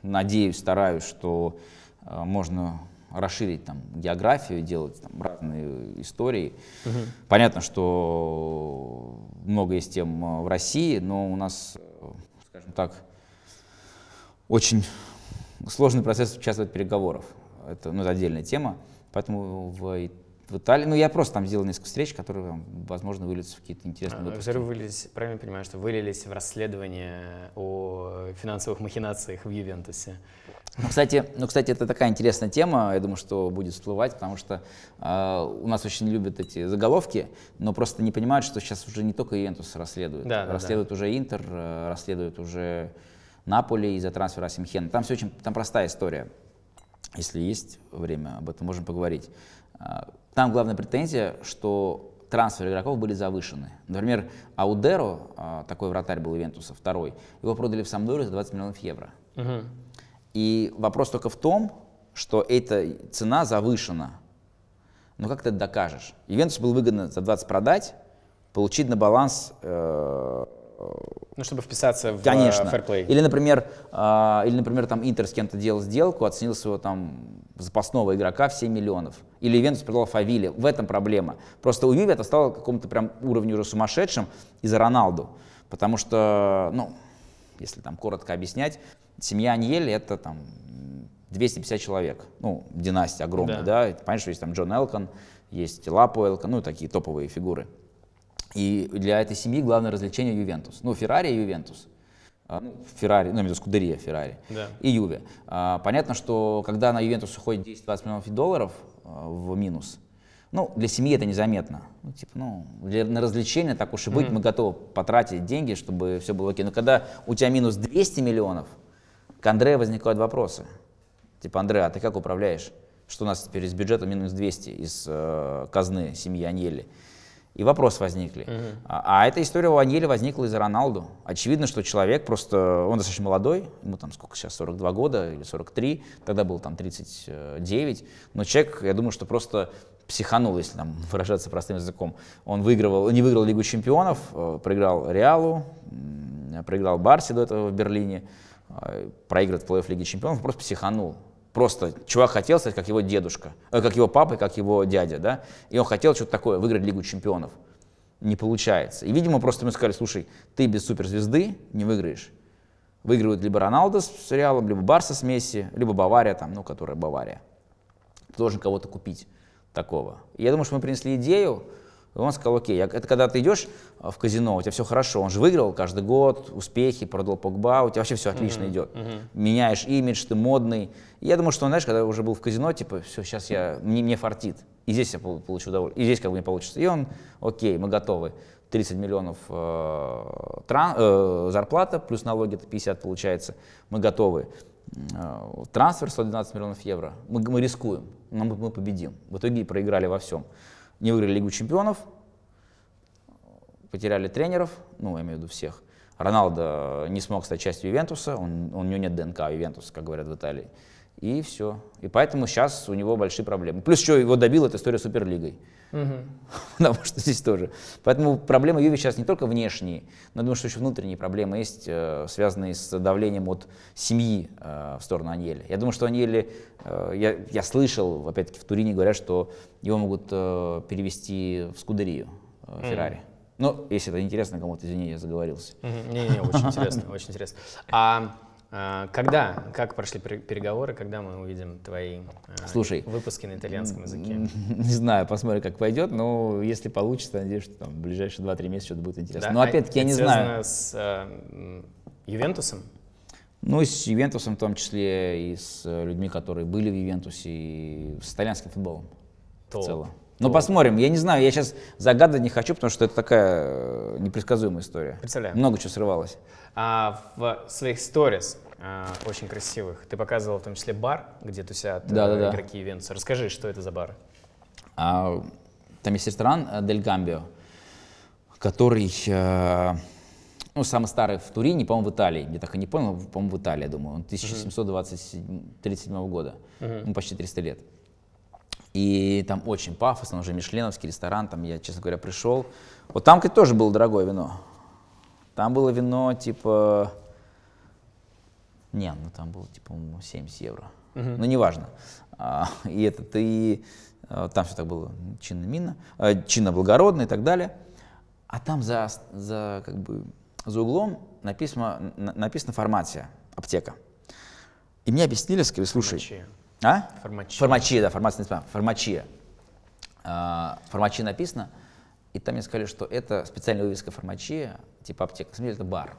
надеюсь, стараюсь, что э, можно расширить там географию, делать там разные истории. Угу. Понятно, что много есть тем э, в России, но у нас, э, скажем так, очень сложный процесс участвовать в переговорах. Это, ну, это отдельная тема. Поэтому в в Италии. Ну, я просто там сделал несколько встреч, которые, возможно, выльются в какие-то интересные а, выпуски. вылились, правильно понимаю, что вылились в расследование о финансовых махинациях в Ювентусе. Ну, кстати, ну, кстати, это такая интересная тема, я думаю, что будет всплывать, потому что э, у нас очень любят эти заголовки, но просто не понимают, что сейчас уже не только Ювентус расследует. Да, расследует да. уже Интер, э, расследует уже Наполи из-за трансфера Симхена. Там все очень, там простая история. Если есть время, об этом можем поговорить а, там главная претензия, что трансферы игроков были завышены. Например, Аудеро, а, такой вратарь был Ивентуса, второй, его продали в Самдоре за 20 миллионов евро. Угу. И вопрос только в том, что эта цена завышена. Но как ты это докажешь? Ивентус был выгодно за 20 продать, получить на баланс... Э, ну, чтобы вписаться в э, Конечно. фэрплей. Или, например, э, или, например, там Интер с кем-то делал сделку, оценил своего там запасного игрока в 7 миллионов или Ювентус продал Фавили. В этом проблема. Просто у Юви это стало какому-то прям уровню уже сумасшедшим из-за Роналду. Потому что, ну, если там коротко объяснять, семья Аньели это там 250 человек. Ну, династия огромная, да. да? Понимаешь, что есть там Джон Элкон, есть Лапо Элкон, ну, такие топовые фигуры. И для этой семьи главное развлечение Ювентус. Ну, Феррари и Ювентус. А, ну, Феррари, ну, между Скудерия Феррари да. и Юве. А, понятно, что когда на Ювентус уходит 10-20 миллионов долларов, в минус. Ну, для семьи это незаметно. Ну, типа, ну, для, на развлечения так уж и быть, mm-hmm. мы готовы потратить деньги, чтобы все было окей. Но когда у тебя минус 200 миллионов, к Андре возникают вопросы. Типа, Андре, а ты как управляешь? Что у нас теперь из бюджета минус 200 из э, казны семьи Аньели? И вопрос возникли. Угу. А, а эта история у Аньели возникла из-за Роналду. Очевидно, что человек просто, он достаточно молодой, ему там сколько сейчас, 42 года или 43, тогда было там 39, но человек, я думаю, что просто психанул, если там выражаться простым языком. Он выигрывал, не выиграл Лигу чемпионов, э, проиграл Реалу, проиграл Барсе до этого в Берлине, э, проигрывает плей-офф Лиги чемпионов, просто психанул. Просто чувак хотел стать как его дедушка, э, как его папа, как его дядя, да? И он хотел что-то такое, выиграть Лигу чемпионов. Не получается. И, видимо, просто мы сказали, слушай, ты без суперзвезды не выиграешь. Выигрывают либо Роналдо с Реалом, либо Барса с Месси, либо Бавария, там, ну, которая Бавария. Ты должен кого-то купить такого. И я думаю, что мы принесли идею, он сказал, окей, это когда ты идешь а, в казино, у тебя все хорошо, он же выиграл каждый год, успехи, продал Погба, у тебя вообще все отлично mm-hmm. идет. Mm-hmm. Меняешь имидж, ты модный. И я думал, что, знаешь, когда я уже был в казино, типа, все, сейчас я, мне, мне фартит, и здесь я получу удовольствие, и здесь как бы не получится. И он, окей, мы готовы. 30 миллионов э, тран, э, зарплата, плюс налоги это 50 получается, мы готовы. Э, трансфер 112 миллионов евро, мы, мы рискуем, но мы, мы победим. В итоге проиграли во всем не выиграли Лигу чемпионов, потеряли тренеров, ну, я имею в виду всех. Роналдо не смог стать частью Ивентуса, он, у него нет ДНК Ювентуса, как говорят в Италии и все. И поэтому сейчас у него большие проблемы. Плюс еще его добила эта история с Суперлигой. Угу. Потому что здесь тоже. Поэтому проблемы Юви сейчас не только внешние, но я думаю, что еще внутренние проблемы есть, э, связанные с давлением от семьи э, в сторону Аньеля. Я думаю, что Аньели, э, я, я слышал, опять-таки, в Турине говорят, что его могут перевести в Скудерию Феррари. Угу. Ну, если это интересно кому-то, извини, я заговорился. Не-не, угу. очень интересно, очень интересно. А, а, когда, как прошли переговоры, когда мы увидим твои а, Слушай, выпуски на итальянском языке? Не знаю, посмотрим, как пойдет, но если получится, надеюсь, что там в ближайшие 2-3 месяца что-то будет интересно. Да, но а опять-таки я не знаю. с э, Ювентусом? Ну, с Ювентусом в том числе, и с э, людьми, которые были в Ювентусе, и с итальянским футболом Топ. в целом. Ну, посмотрим. Я не знаю, я сейчас загадывать не хочу, потому что это такая э, непредсказуемая история. Представляю. Много чего срывалось а, в своих сторис а, очень красивых ты показывал в том числе бар, где тусят э, да, да, игроки да. Венца. Расскажи, что это за бар? А, там есть ресторан э, Дель Гамбио, который э, ну, самый старый в Турине, по-моему, в Италии. Я так и не понял, по-моему, в Италии, я думаю. Он 1737 uh-huh. года, uh-huh. ну, почти 300 лет. И там очень пафосно, уже мишленовский ресторан, там я, честно говоря, пришел. Вот там, кстати, тоже было дорогое вино. Там было вино типа... Не, ну там было типа 70 евро. Угу. Ну, неважно. А, и это ты... Э, там все так было чинно минно, э, чинно благородно и так далее. А там за, за, как бы, за углом написано, написано фармация, аптека. И мне объяснили, сказали, слушай... Фармачия. А? Фармачия. Фармачия, да, фармация, фармачия. А, фармачия написано, и там мне сказали, что это специальная вывеска фармачия, типа аптека. На самом это бар.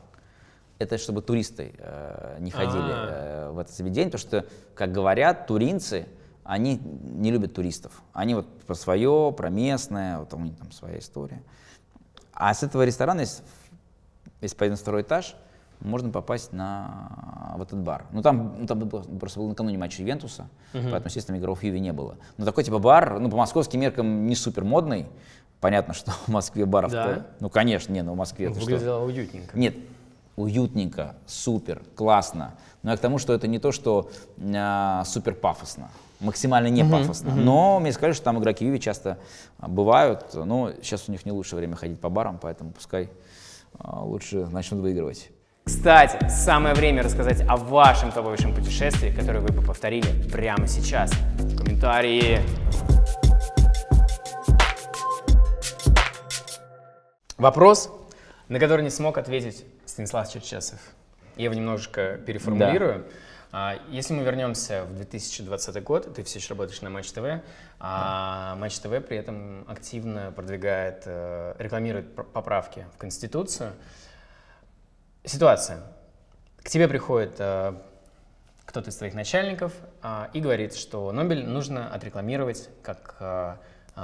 Это чтобы туристы э, не ходили а. э, в это заведение, потому что, как говорят, туринцы, они не любят туристов. Они вот про свое, про местное, вот у них там своя история. А с этого ресторана, если, если пойдем на второй этаж, можно попасть на в этот бар. Ну там, ну, там просто был накануне матч Ювентуса, uh-huh. поэтому, естественно, игроков Юви не было. Но ну, такой типа бар, ну по московским меркам не супер модный, Понятно, что в Москве баров да. Ну, конечно, не, но ну, в Москве это Выглядело что? уютненько. Нет, уютненько, супер, классно. Но ну, я а к тому, что это не то, что э, супер пафосно, максимально не пафосно. Uh-huh, uh-huh. Но мне сказали, что там игроки Юви часто а, бывают. Но ну, сейчас у них не лучшее время ходить по барам, поэтому пускай э, лучше начнут выигрывать. Кстати, самое время рассказать о вашем топовейшем путешествии, которое вы бы повторили прямо сейчас. Комментарии. Вопрос, на который не смог ответить Станислав Черчесов. Я его немножечко переформулирую. Да. А, если мы вернемся в 2020 год, ты все еще работаешь на Матч ТВ, а да. Матч ТВ при этом активно продвигает, э, рекламирует поправки в Конституцию. Ситуация. К тебе приходит э, кто-то из твоих начальников а, и говорит, что Нобель нужно отрекламировать как э,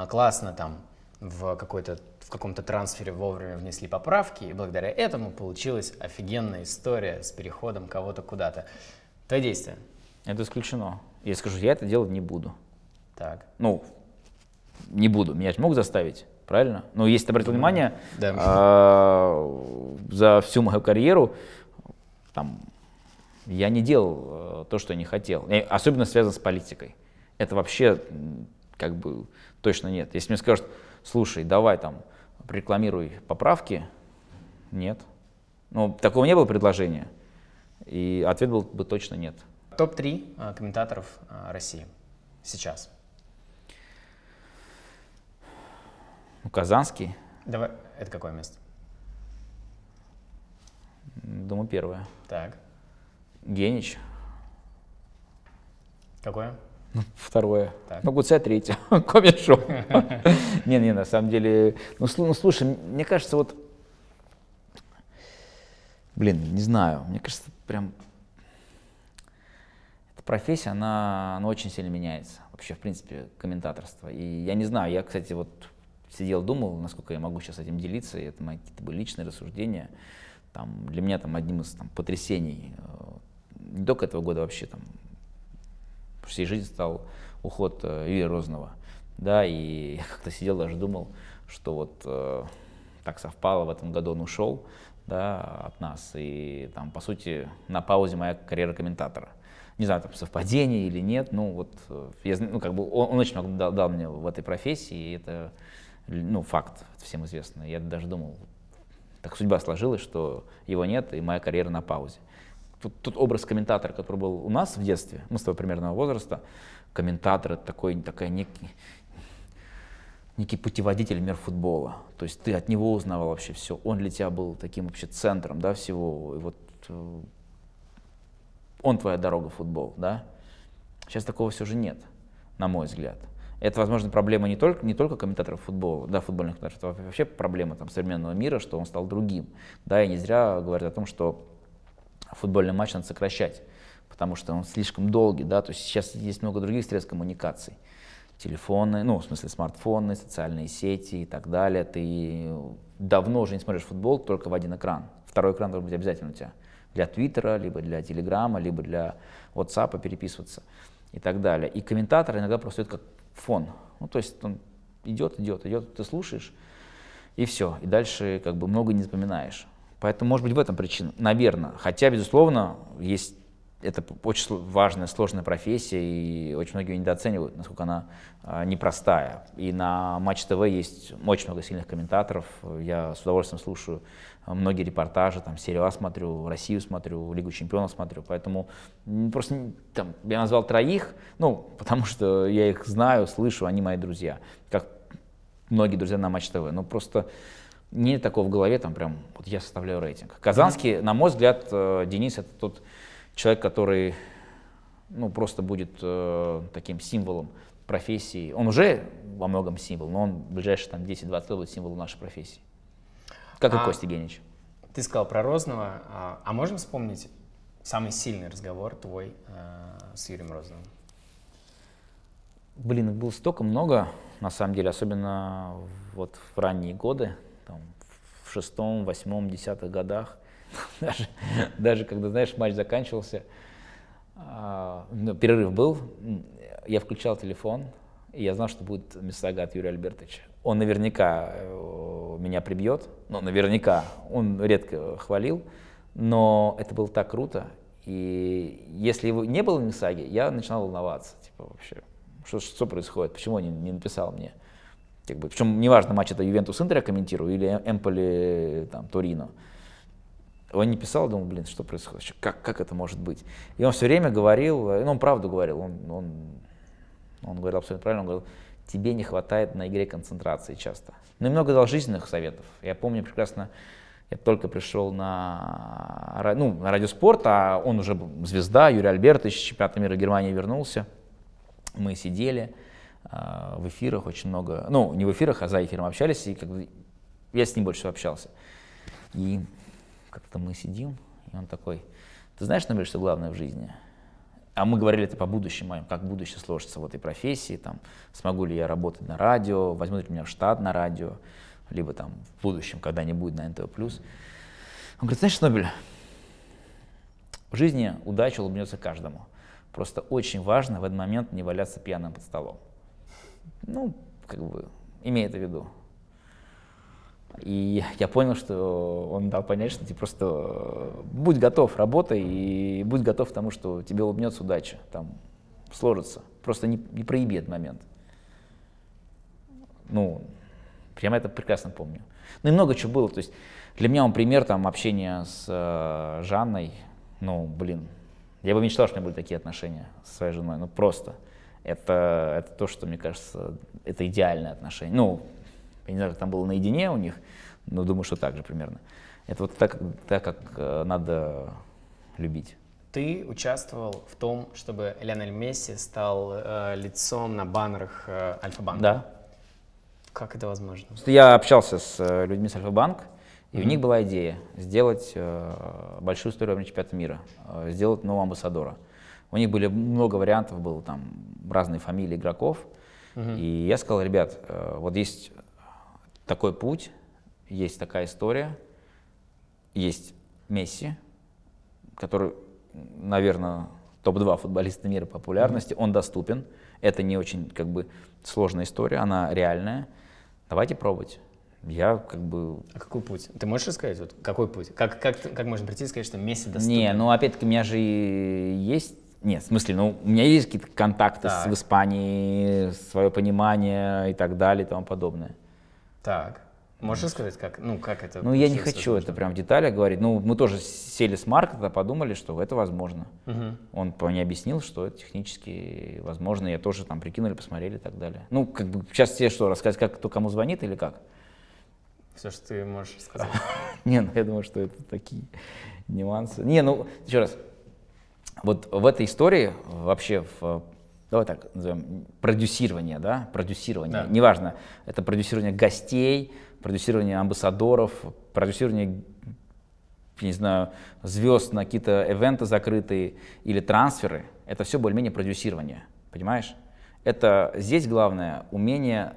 классно там в какой-то в каком-то трансфере вовремя внесли поправки, и благодаря этому получилась офигенная история с переходом кого-то куда-то. Твои действия? Это исключено. Я скажу, я это делать не буду. Так. Ну, не буду. Меня же мог заставить, правильно? Но если ты обратил внимание, да. а, за всю мою карьеру там, я не делал э, то, что не хотел. И особенно связано с политикой. Это вообще как бы точно нет. Если мне скажут, слушай, давай там рекламируй поправки. Нет. Ну, такого не было предложения. И ответ был бы точно нет. Топ-3 а, комментаторов а, России сейчас. Ну, Казанский. Давай, это какое место? Думаю, первое. Так. Генич. Какое? Ну, второе. Так. Могу ну, сказать третье. комик не, не, на самом деле. Ну, ну слушай, мне кажется, вот... Блин, не знаю. Мне кажется, прям... Эта профессия, она, она очень сильно меняется. Вообще, в принципе, комментаторство. И я не знаю, я, кстати, вот сидел, думал, насколько я могу сейчас этим делиться. И это мои какие-то были личные рассуждения. Там, для меня там одним из там, потрясений э, не только этого года а вообще там всей жизни стал уход Юрия э, Розного. Да, и я как-то сидел, даже думал, что вот э, так совпало, в этом году он ушел да, от нас. И там, по сути, на паузе моя карьера комментатора. Не знаю, там совпадение или нет, но ну вот, э, я, ну, как бы он, он очень много дал, дал мне в этой профессии, и это, ну, факт, всем известно. Я даже думал, так судьба сложилась, что его нет, и моя карьера на паузе. Тут, тут образ комментатора, который был у нас в детстве, мы с тобой примерного возраста, комментатор это такой, такая некий, некий путеводитель мир футбола. То есть ты от него узнавал вообще все. Он для тебя был таким вообще центром, да, всего. И вот э, он твоя дорога в футбол, да. Сейчас такого все же нет, на мой взгляд. Это, возможно, проблема не только, не только комментаторов футбола, да, футбольных комментаторов, это вообще проблема там, современного мира, что он стал другим. Да, и не зря говорят о том, что футбольный матч надо сокращать, потому что он слишком долгий, да, то есть сейчас есть много других средств коммуникаций, телефоны, ну, в смысле смартфоны, социальные сети и так далее, ты давно уже не смотришь футбол только в один экран, второй экран должен быть обязательно у тебя, для Твиттера, либо для Телеграма, либо для WhatsApp переписываться и так далее. И комментатор иногда просто идет как фон, ну, то есть он идет, идет, идет, ты слушаешь, и все, и дальше как бы много не запоминаешь. Поэтому, может быть, в этом причина, наверное. Хотя, безусловно, есть это очень важная, сложная профессия, и очень многие ее недооценивают, насколько она э, непростая. И на Матч ТВ есть очень много сильных комментаторов. Я с удовольствием слушаю а, многие репортажи, там, серию А смотрю, Россию смотрю, Лигу чемпионов смотрю. Поэтому просто там, я назвал троих, ну, потому что я их знаю, слышу, они мои друзья. Как многие друзья на Матч ТВ. Но ну, просто не такого в голове, там прям, вот я составляю рейтинг. Казанский, на мой взгляд, э, Денис это тот человек, который, ну, просто будет э, таким символом профессии. Он уже во многом символ, но он в ближайшие там 10-20 лет будет символом нашей профессии. Как и а Костя Генич. Ты сказал про Розного, а, а можем вспомнить самый сильный разговор твой э, с Юрием Розовым? Блин, их было столько много, на самом деле, особенно вот в ранние годы, в шестом, восьмом, десятых годах, даже, даже когда, знаешь, матч заканчивался, а, ну, перерыв был, я включал телефон, и я знал, что будет мисага от Юрия Альбертовича. Он наверняка э, меня прибьет, ну, наверняка, он редко хвалил, но это было так круто, и если его не было в я начинал волноваться, типа, вообще, что, что происходит, почему он не, не написал мне. Как бы, причем неважно, матч это Ювентус-Интер я комментирую или эм-, Эмполи, там, Торино. Он не писал, думал, блин, что происходит, как, как это может быть? И он все время говорил, э, ну, он правду говорил, он, он, он говорил абсолютно правильно, он говорил, тебе не хватает на игре концентрации часто. Ну и много дал жизненных советов. Я помню прекрасно, я только пришел на, ну, на радиоспорт, а он уже звезда, Юрий Альбертович, чемпионата мира Германии вернулся. Мы сидели, а, в эфирах очень много, ну, не в эфирах, а за эфиром общались, и как бы я с ним больше всего общался. И как-то мы сидим, и он такой, ты знаешь, например, что главное в жизни? А мы говорили это по будущему, моим, как будущее сложится в этой профессии, там, смогу ли я работать на радио, возьмут ли меня в штат на радио, либо там в будущем когда-нибудь на НТВ+. Он говорит, знаешь, Нобель, в жизни удача улыбнется каждому. Просто очень важно в этот момент не валяться пьяным под столом. Ну, как бы, имей это в виду. И я понял, что он дал понять, что ты просто э, будь готов, работай, и будь готов к тому, что тебе улыбнется удача, там, сложится. Просто не, не проеби этот момент. Ну, прямо это прекрасно помню. Ну и много чего было. То есть для меня он пример там общения с э, Жанной. Ну, блин, я бы мечтал, что у меня были такие отношения со своей женой. Ну, просто это, это то, что, мне кажется, это идеальное отношение. Ну, я не знаю, как там было наедине у них, но думаю, что так же примерно. Это вот так, так как э, надо любить. Ты участвовал в том, чтобы Леонель Месси стал э, лицом на баннерах э, Альфа-банка. Да. Как это возможно? Я общался с э, людьми с Альфа-банк, и mm-hmm. у них была идея сделать э, большую историю чемпионата мира, э, сделать нового амбассадора у них были много вариантов, было там разные фамилии игроков. Угу. И я сказал, ребят, э, вот есть такой путь, есть такая история, есть Месси, который, наверное, топ-2 футболиста мира популярности, mm-hmm. он доступен. Это не очень как бы сложная история, она реальная. Давайте пробовать. Я как бы... А какой путь? Ты можешь сказать, вот, какой путь? Как, как, как можно прийти и сказать, что Месси доступен? Не, ну опять-таки у меня же есть нет, в смысле, ну, у меня есть какие-то контакты с, в Испании, свое понимание и так далее и тому подобное. Так. Можешь сказать, как, ну, как это? Ну, я не хочу это прям в деталях говорить. Ну, мы тоже сели с тогда подумали, что это возможно. Угу. Он мне объяснил, что это технически возможно. Я тоже там прикинули, посмотрели и так далее. Ну, как бы сейчас тебе что, рассказать, как кто кому звонит или как? Все, что ты можешь сказать. Не, ну я думаю, что это такие нюансы. Не, ну, еще раз, вот в этой истории вообще в давай так назовем, продюсирование, да, продюсирование, да. неважно, это продюсирование гостей, продюсирование амбассадоров, продюсирование, не знаю, звезд на какие-то эвенты закрытые или трансферы, это все более-менее продюсирование, понимаешь? Это здесь главное умение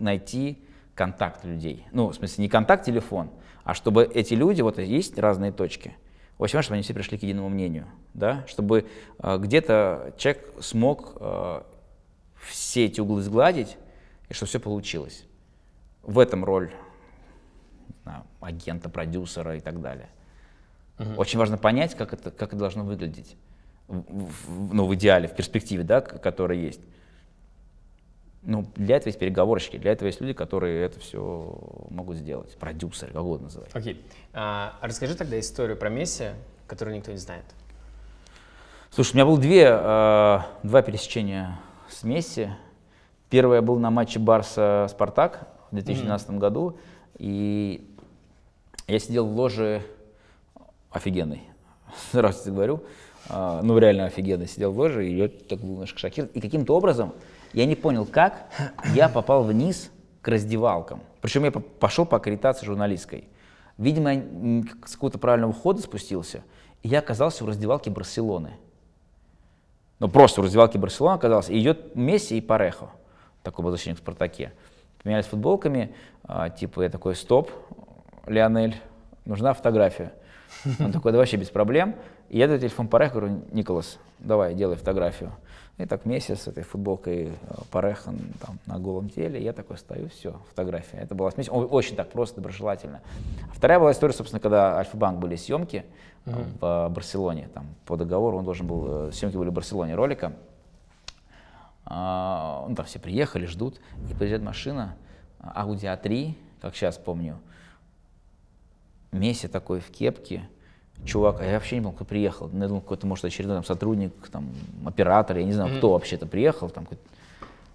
найти контакт людей, ну, в смысле, не контакт-телефон, а чтобы эти люди, вот есть разные точки – очень важно, чтобы они все пришли к единому мнению, да? чтобы э, где-то человек смог э, все эти углы сгладить, и чтобы все получилось. В этом роль знаю, агента, продюсера и так далее. Угу. Очень важно понять, как это, как это должно выглядеть, в, в, ну, в идеале, в перспективе, да, которая есть. Ну, для этого есть переговорщики, для этого есть люди, которые это все могут сделать. Продюсер, как угодно называть. Окей. Okay. А, расскажи тогда историю про Месси, которую никто не знает. Слушай, у меня было две, э, два пересечения с Месси. Первое было на матче Барса-Спартак в 2012 mm-hmm. году. И я сидел в ложе офигенной, сразу тебе говорю. Э, ну, реально офигенно сидел в ложе, и я так был немножко шокирован. И каким-то образом я не понял, как я попал вниз к раздевалкам. Причем я пошел по аккредитации журналистской. Видимо, я с какого-то правильного хода спустился, и я оказался в раздевалке Барселоны. Ну, просто в раздевалке Барселоны оказался. И идет Месси и Парехо, такой был защитник в «Спартаке». Поменялись футболками, а, типа я такой, стоп, Леонель, нужна фотография. Он такой, да вообще без проблем. И я даю телефон Парехо, говорю, Николас, давай, делай фотографию. И так месяц с этой футболкой э, Парехан там, на голом теле, я такой стою, все, фотография. Это была смесь, очень так просто, доброжелательно. А вторая была история, собственно, когда Альфа-Банк были съемки mm-hmm. в э, Барселоне, там, по договору он должен был, съемки были в Барселоне ролика, а, ну, там все приехали, ждут, и приезжает машина Audi A3, как сейчас помню, Месси такой в кепке, чувак, а я вообще не понял, кто приехал. Ну, я думал, какой-то, может, очередной там, сотрудник, там, оператор, я не знаю, mm-hmm. кто вообще-то приехал, там,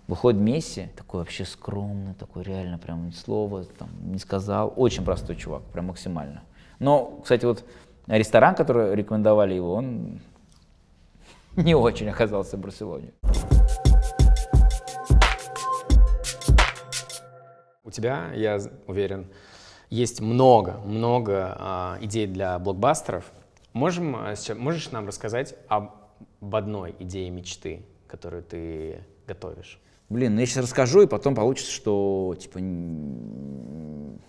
выходит Месси, такой вообще скромный, такой реально прям ни слова там, не сказал. Очень простой чувак, прям максимально. Но, кстати, вот ресторан, который рекомендовали его, он не очень оказался в Барселоне. У тебя, я уверен, есть много, много а, идей для блокбастеров. Можем, а, можешь нам рассказать об, об одной идее мечты, которую ты готовишь? Блин, ну я сейчас расскажу, и потом получится, что типа ну,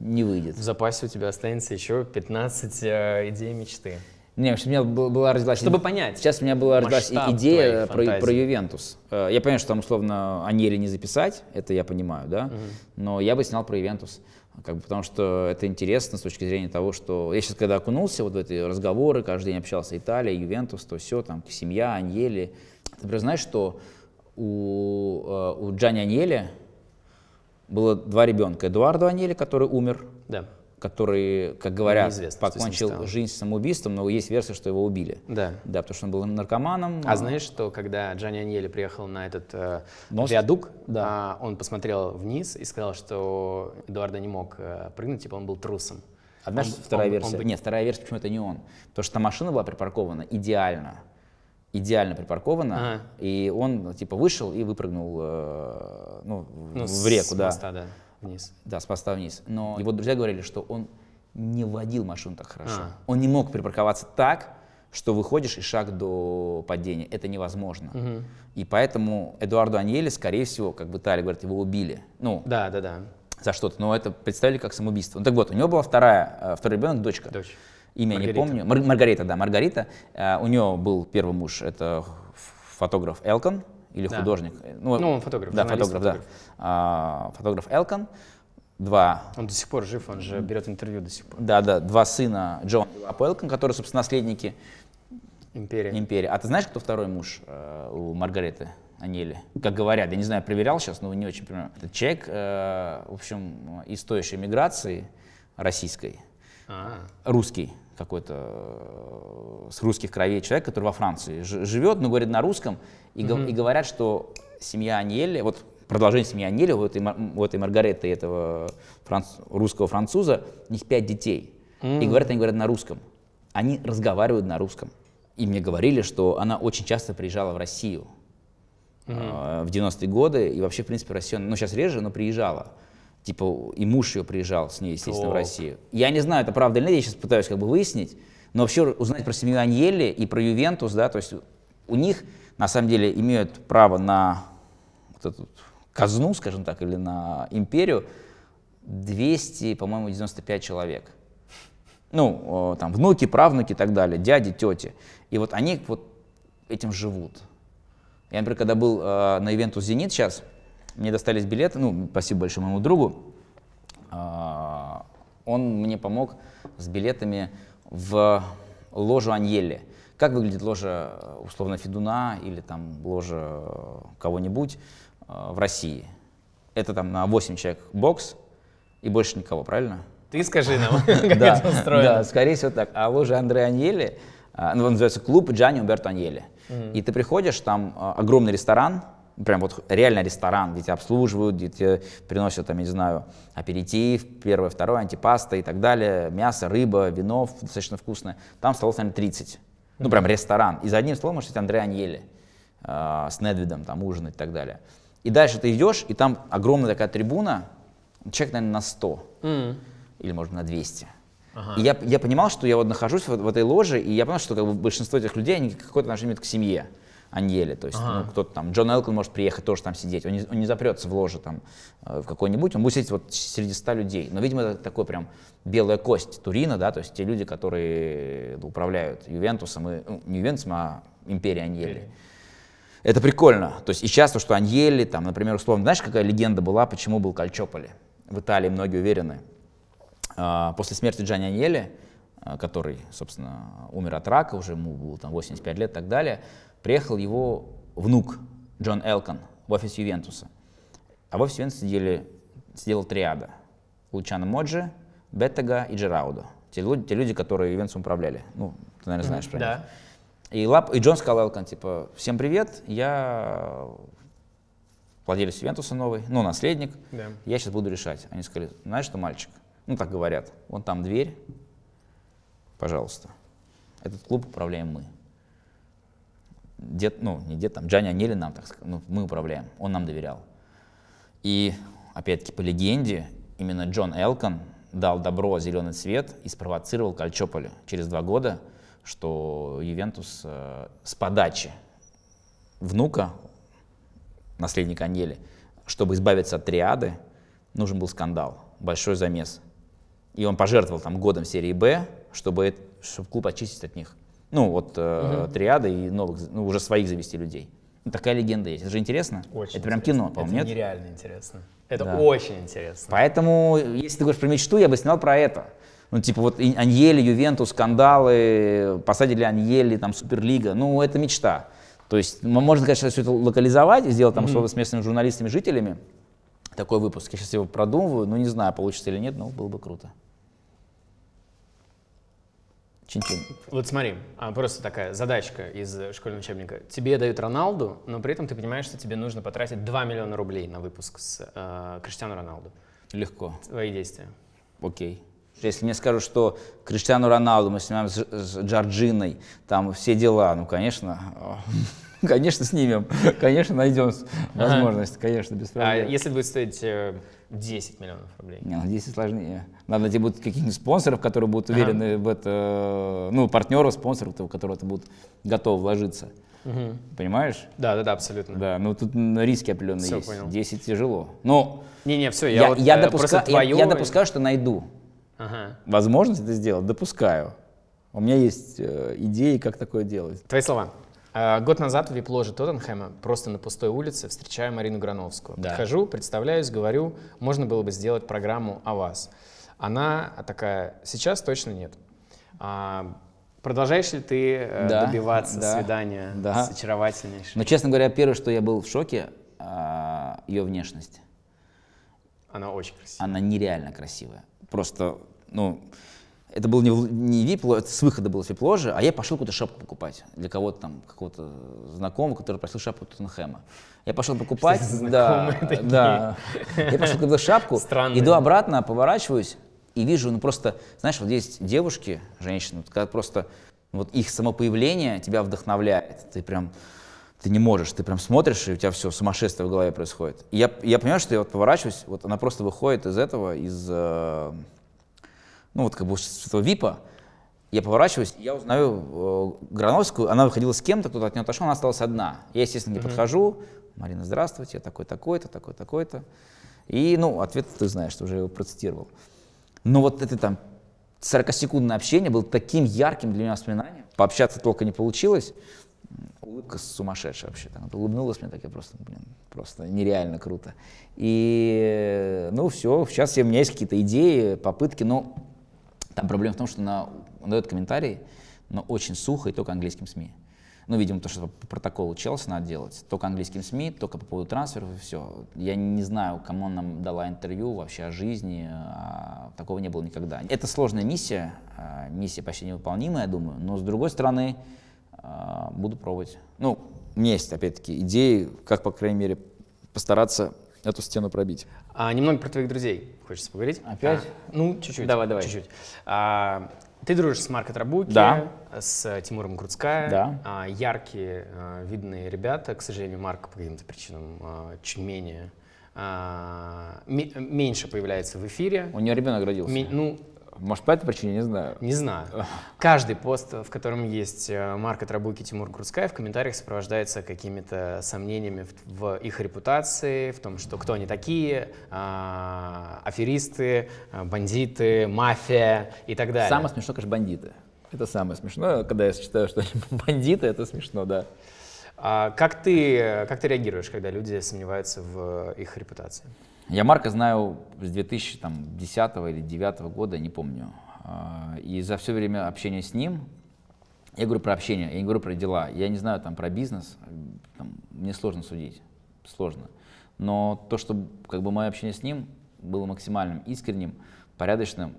не выйдет. В запасе у тебя останется еще 15 э, идей мечты. Не, у меня была родилась... Чтобы понять. Сейчас у меня была родилась идея про, про Ювентус. Э, я понимаю, что там условно Анели не записать, это я понимаю, да? Угу. Но я бы снял про Ювентус. Как бы, потому что это интересно с точки зрения того, что... Я сейчас, когда окунулся вот в эти разговоры, каждый день общался Италия, Ювентус, то все, там, семья, Аньели. Ты, например, знаешь, что у, э, у Джани Аньели было два ребенка. Эдуардо Аньели, который умер, да который, как говорят, Неизвестно, покончил с жизнь самоубийством, но есть версия, что его убили. Да. Да, потому что он был наркоманом. А, а... знаешь, что когда Джанни Аньели приехал на этот э, Мост? виадук, да. э, он посмотрел вниз и сказал, что Эдуардо не мог э, прыгнуть, типа он был трусом. Одна а он, вторая он, версия. Он... Нет, вторая версия, почему это не он. Потому что машина была припаркована идеально. Идеально припаркована. Ага. И он, типа, вышел и выпрыгнул э, ну, ну, в реку. да. Моста, да вниз. Да, с поста вниз. Но его друзья говорили, что он не водил машину так хорошо. А. Он не мог припарковаться так, что выходишь и шаг до падения. Это невозможно. Угу. И поэтому Эдуарду Аньеле, скорее всего, как бы тали говорит, его убили. Ну, да, да, да. За что-то. Но это представили как самоубийство. Ну, так вот, у него была вторая, э, второй ребенок, дочка. Дочь. Имя Маргарита. не помню. Мар- Маргарита, да, Маргарита. А, у нее был первый муж, это фотограф Элкон или да. художник. Ну, ну, он фотограф. Да, фотограф, фотограф, да. А, фотограф Элкон. Два. Он до сих пор жив, он же берет интервью до сих пор. Да, да, два сына Джон и Элкон, которые, собственно, наследники империи империи, А ты знаешь, кто второй муж э, у Маргареты Анели? Как говорят, я не знаю, проверял сейчас, но не очень понимаю. Это человек, э, в общем, из той же миграции российской, А-а-а. русский какой-то э, с русских кровей человек, который во Франции живет, но говорит на русском, и, угу. и говорят, что семья Аниели, вот продолжение семьи Аниели, вот этой, у этой Маргареты, этого франц, русского француза, у них пять детей. Mm. И говорят, они говорят на русском. Они разговаривают на русском. И мне говорили, что она очень часто приезжала в Россию mm-hmm. э, в 90-е годы, и вообще, в принципе, Россия, ну, сейчас реже, но приезжала. Типа, и муж ее приезжал с ней, естественно, О. в Россию. Я не знаю, это правда или нет, я сейчас пытаюсь как бы выяснить. Но вообще узнать про семью Аньели и про Ювентус, да, то есть у них, на самом деле, имеют право на вот эту казну, скажем так, или на империю 200, по-моему, 95 человек ну, э, там, внуки, правнуки и так далее, дяди, тети. И вот они вот этим живут. Я, например, когда был э, на ивенту «Зенит» сейчас, мне достались билеты, ну, спасибо большое моему другу, а, он мне помог с билетами в ложу Аньелли. Как выглядит ложа, условно, Федуна или там ложа кого-нибудь а, в России? Это там на 8 человек бокс и больше никого, правильно? Ты скажи нам, как это устроено. Да, скорее всего так. А ложа Андреа Аньели, а, ну, он называется клуб Джани Умберто Аньели. И ты приходишь, там огромный ресторан, прям вот реально ресторан, где тебя обслуживают, где тебе приносят, там, я не знаю, аперитив, первое, второе, антипаста и так далее, мясо, рыба, вино достаточно вкусное. Там столов, наверное, 30. Ну, прям ресторан. И за одним столом может быть Андреа Аньели э, с Недвидом, там, ужинать и так далее. И дальше ты идешь, и там огромная такая трибуна, человек, наверное, на 100. Mm. Или, может, на 200. Ага. И я, я понимал, что я вот нахожусь в, в этой ложе, и я понял, что как бы, большинство этих людей, они какое-то отношение имеют к семье. Аньеле. То есть ну, ага. ну, кто-то там, Джон Элкон может приехать тоже там сидеть. Он не, он не запрется в ложе там э, в какой-нибудь, он будет сидеть вот среди ста людей. Но, видимо, это такой прям белая кость Турина, да, то есть те люди, которые э, управляют Ювентусом, и, ну, не Ювентусом, а империей Аньели. Это прикольно. То есть и часто, что Аньели, там, например, условно, знаешь, какая легенда была, почему был Кальчополи? В Италии многие уверены. А, после смерти Джани Аньели, который, собственно, умер от рака, уже ему было там 85 лет и так далее, приехал его внук Джон Элкон в офис Ювентуса. А в офисе Ювентуса сидели, сидела триада. Лучано Моджи, Беттега и Джераудо. Те люди, те люди, которые Ювентусом управляли. Ну, ты, наверное, знаешь mm-hmm. про да. И, Лап, и Джон сказал Элкон, типа, всем привет, я владелец Ювентуса новый, ну, наследник, да. я сейчас буду решать. Они сказали, знаешь что, мальчик, ну, так говорят, вон там дверь, пожалуйста, этот клуб управляем мы дед, ну, не дед, там, Джани Анелин нам, так сказать, ну, мы управляем, он нам доверял. И, опять-таки, по легенде, именно Джон Элкон дал добро зеленый цвет и спровоцировал Кальчополе через два года, что Ювентус э, с подачи внука, наследника Аньели, чтобы избавиться от триады, нужен был скандал, большой замес. И он пожертвовал там годом серии «Б», чтобы, чтобы клуб очистить от них. Ну, вот угу. Э, триады и новых, ну, уже своих завести людей. Такая легенда есть. Это же интересно. Очень это прям интересно. кино, по-моему, Это нет? нереально интересно. Это да. очень интересно. Поэтому, если ты говоришь про мечту, я бы снял про это. Ну, типа вот Аньели, Ювентус, скандалы, посадили Аньели, там, Суперлига. Ну, это мечта. То есть можно, конечно, все это локализовать и сделать там mm с местными журналистами, жителями такой выпуск. Я сейчас его продумываю, но ну, не знаю, получится или нет, но было бы круто. Чинчин. Вот смотри, а, просто такая задачка из школьного учебника. Тебе дают Роналду, но при этом ты понимаешь, что тебе нужно потратить 2 миллиона рублей на выпуск с э, Криштиану Роналду. Легко. Твои действия. Окей. Если мне скажут, что Криштиану Роналду мы снимаем с, с Джорджиной, там все дела, ну, конечно, конечно, снимем, конечно, найдем возможность, конечно, без а проблем. А если будет стоить 10 э, миллионов рублей? Не, 10 ну, сложнее. Надо найти будет каких-нибудь спонсоров, которые будут уверены ага. в это, ну, партнеров, спонсоров, у которого это будут готов вложиться. Угу. Понимаешь? Да, да, да, абсолютно. Да, ну тут риски определенные все, есть. Понял. 10 тяжело. Но не, не, все, я, я, вот, я, э, допуска, твою... я, допускаю, что найду. Ага. Возможность это сделать, допускаю. У меня есть э, идеи, как такое делать. Твои слова. А, год назад в вип-ложе Тоттенхэма просто на пустой улице встречаю Марину Грановскую. Да. Подхожу, представляюсь, говорю, можно было бы сделать программу о вас она такая, сейчас точно нет. А, продолжаешь ли ты э, да, добиваться да, свидания да. с очаровательнейшей? Но, честно говоря, первое, что я был в шоке, а, ее внешность. Она очень красивая. Она нереально красивая. Просто, ну, это был не, не VIP, это с выхода было vip ложа а я пошел какую-то шапку покупать для кого-то там, какого-то знакомого, который просил шапку Тоттенхэма. Я пошел покупать, да, такие? да, я пошел купил шапку, Странные. иду обратно, поворачиваюсь, и вижу, ну просто, знаешь, вот есть девушки, женщины, когда просто ну, вот их само появление тебя вдохновляет. Ты прям, ты не можешь, ты прям смотришь, и у тебя все сумасшествие в голове происходит. И я, я понимаю, что я вот поворачиваюсь, вот она просто выходит из этого, из, э, ну вот как бы с этого ВИПа, я поворачиваюсь, я узнаю э, Грановскую, она выходила с кем-то, кто-то от нее отошел, она осталась одна. Я, естественно, не mm-hmm. подхожу, Марина, здравствуйте, я такой-такой-то, такой-такой-то. И, ну, ответ ты знаешь, ты уже его процитировал. Но вот это там 40-секундное общение было таким ярким для меня воспоминанием. Пообщаться только не получилось. Улыбка сумасшедшая вообще. Там, улыбнулась мне так, я просто, блин, просто нереально круто. И, ну, все, сейчас у меня есть какие-то идеи, попытки, но там проблема в том, что она, он дает комментарий, но очень сухо и только английским СМИ ну, видимо, то, что по протоколу Челси надо делать, только английским СМИ, только по поводу трансферов и все. Я не знаю, кому она нам дала интервью вообще о жизни, а, такого не было никогда. Это сложная миссия, а, миссия почти невыполнимая, я думаю, но с другой стороны, а, буду пробовать. Ну, у меня есть, опять-таки, идеи, как, по крайней мере, постараться эту стену пробить. А, немного про твоих друзей хочется поговорить. Опять? А, ну, чуть-чуть. Давай, давай. Чуть-чуть. А, ты дружишь с Марко Трабуки, да. с Тимуром Грудская. Да. А, яркие, а, видные ребята. К сожалению, Марко по каким-то причинам а, чуть менее меньше появляется в эфире. У нее ребенок родился. Ми, ну, может, по этой причине, не знаю. Не знаю. Каждый пост, в котором есть э, Марк Отрабук и Тимур Круцкай, в комментариях сопровождается какими-то сомнениями в, в их репутации, в том, что кто они такие, а, аферисты, а, бандиты, мафия и так далее. Самое смешное, конечно, бандиты. Это самое смешное, когда я считаю, что бандиты, это смешно, да. А как, ты, э, как ты реагируешь, когда люди сомневаются в э, их репутации? Я Марка знаю с 2010 или 2009 года, не помню. А, и за все время общения с ним, я говорю про общение, я не говорю про дела, я не знаю там про бизнес, там, мне сложно судить, сложно. Но то, что как бы мое общение с ним было максимальным, искренним, порядочным,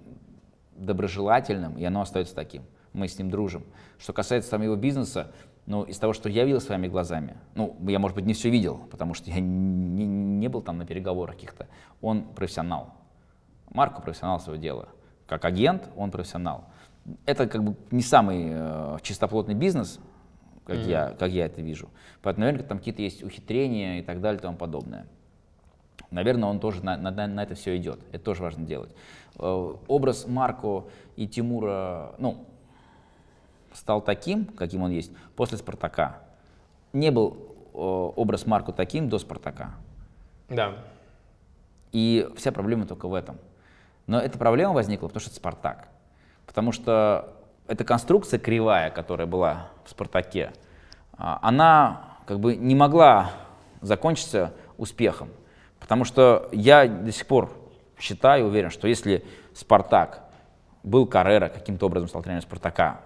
доброжелательным, и оно остается таким. Мы с ним дружим. Что касается там его бизнеса, ну, из того, что я видел своими глазами, ну, я, может быть, не все видел, потому что я не, не был там на переговорах каких-то, он профессионал. Марко профессионал своего дела. Как агент он профессионал. Это как бы не самый э, чистоплотный бизнес, как, mm-hmm. я, как я это вижу. Поэтому, наверное, там какие-то есть ухитрения и так далее и тому подобное. Наверное, он тоже на, на, на это все идет. Это тоже важно делать. Э, образ Марко и Тимура, ну, стал таким, каким он есть, после Спартака. Не был э, образ Марку таким до Спартака. Да. И вся проблема только в этом. Но эта проблема возникла, потому что это Спартак. Потому что эта конструкция кривая, которая была в Спартаке, а, она как бы не могла закончиться успехом. Потому что я до сих пор считаю, уверен, что если Спартак был Каррера, каким-то образом стал тренером Спартака,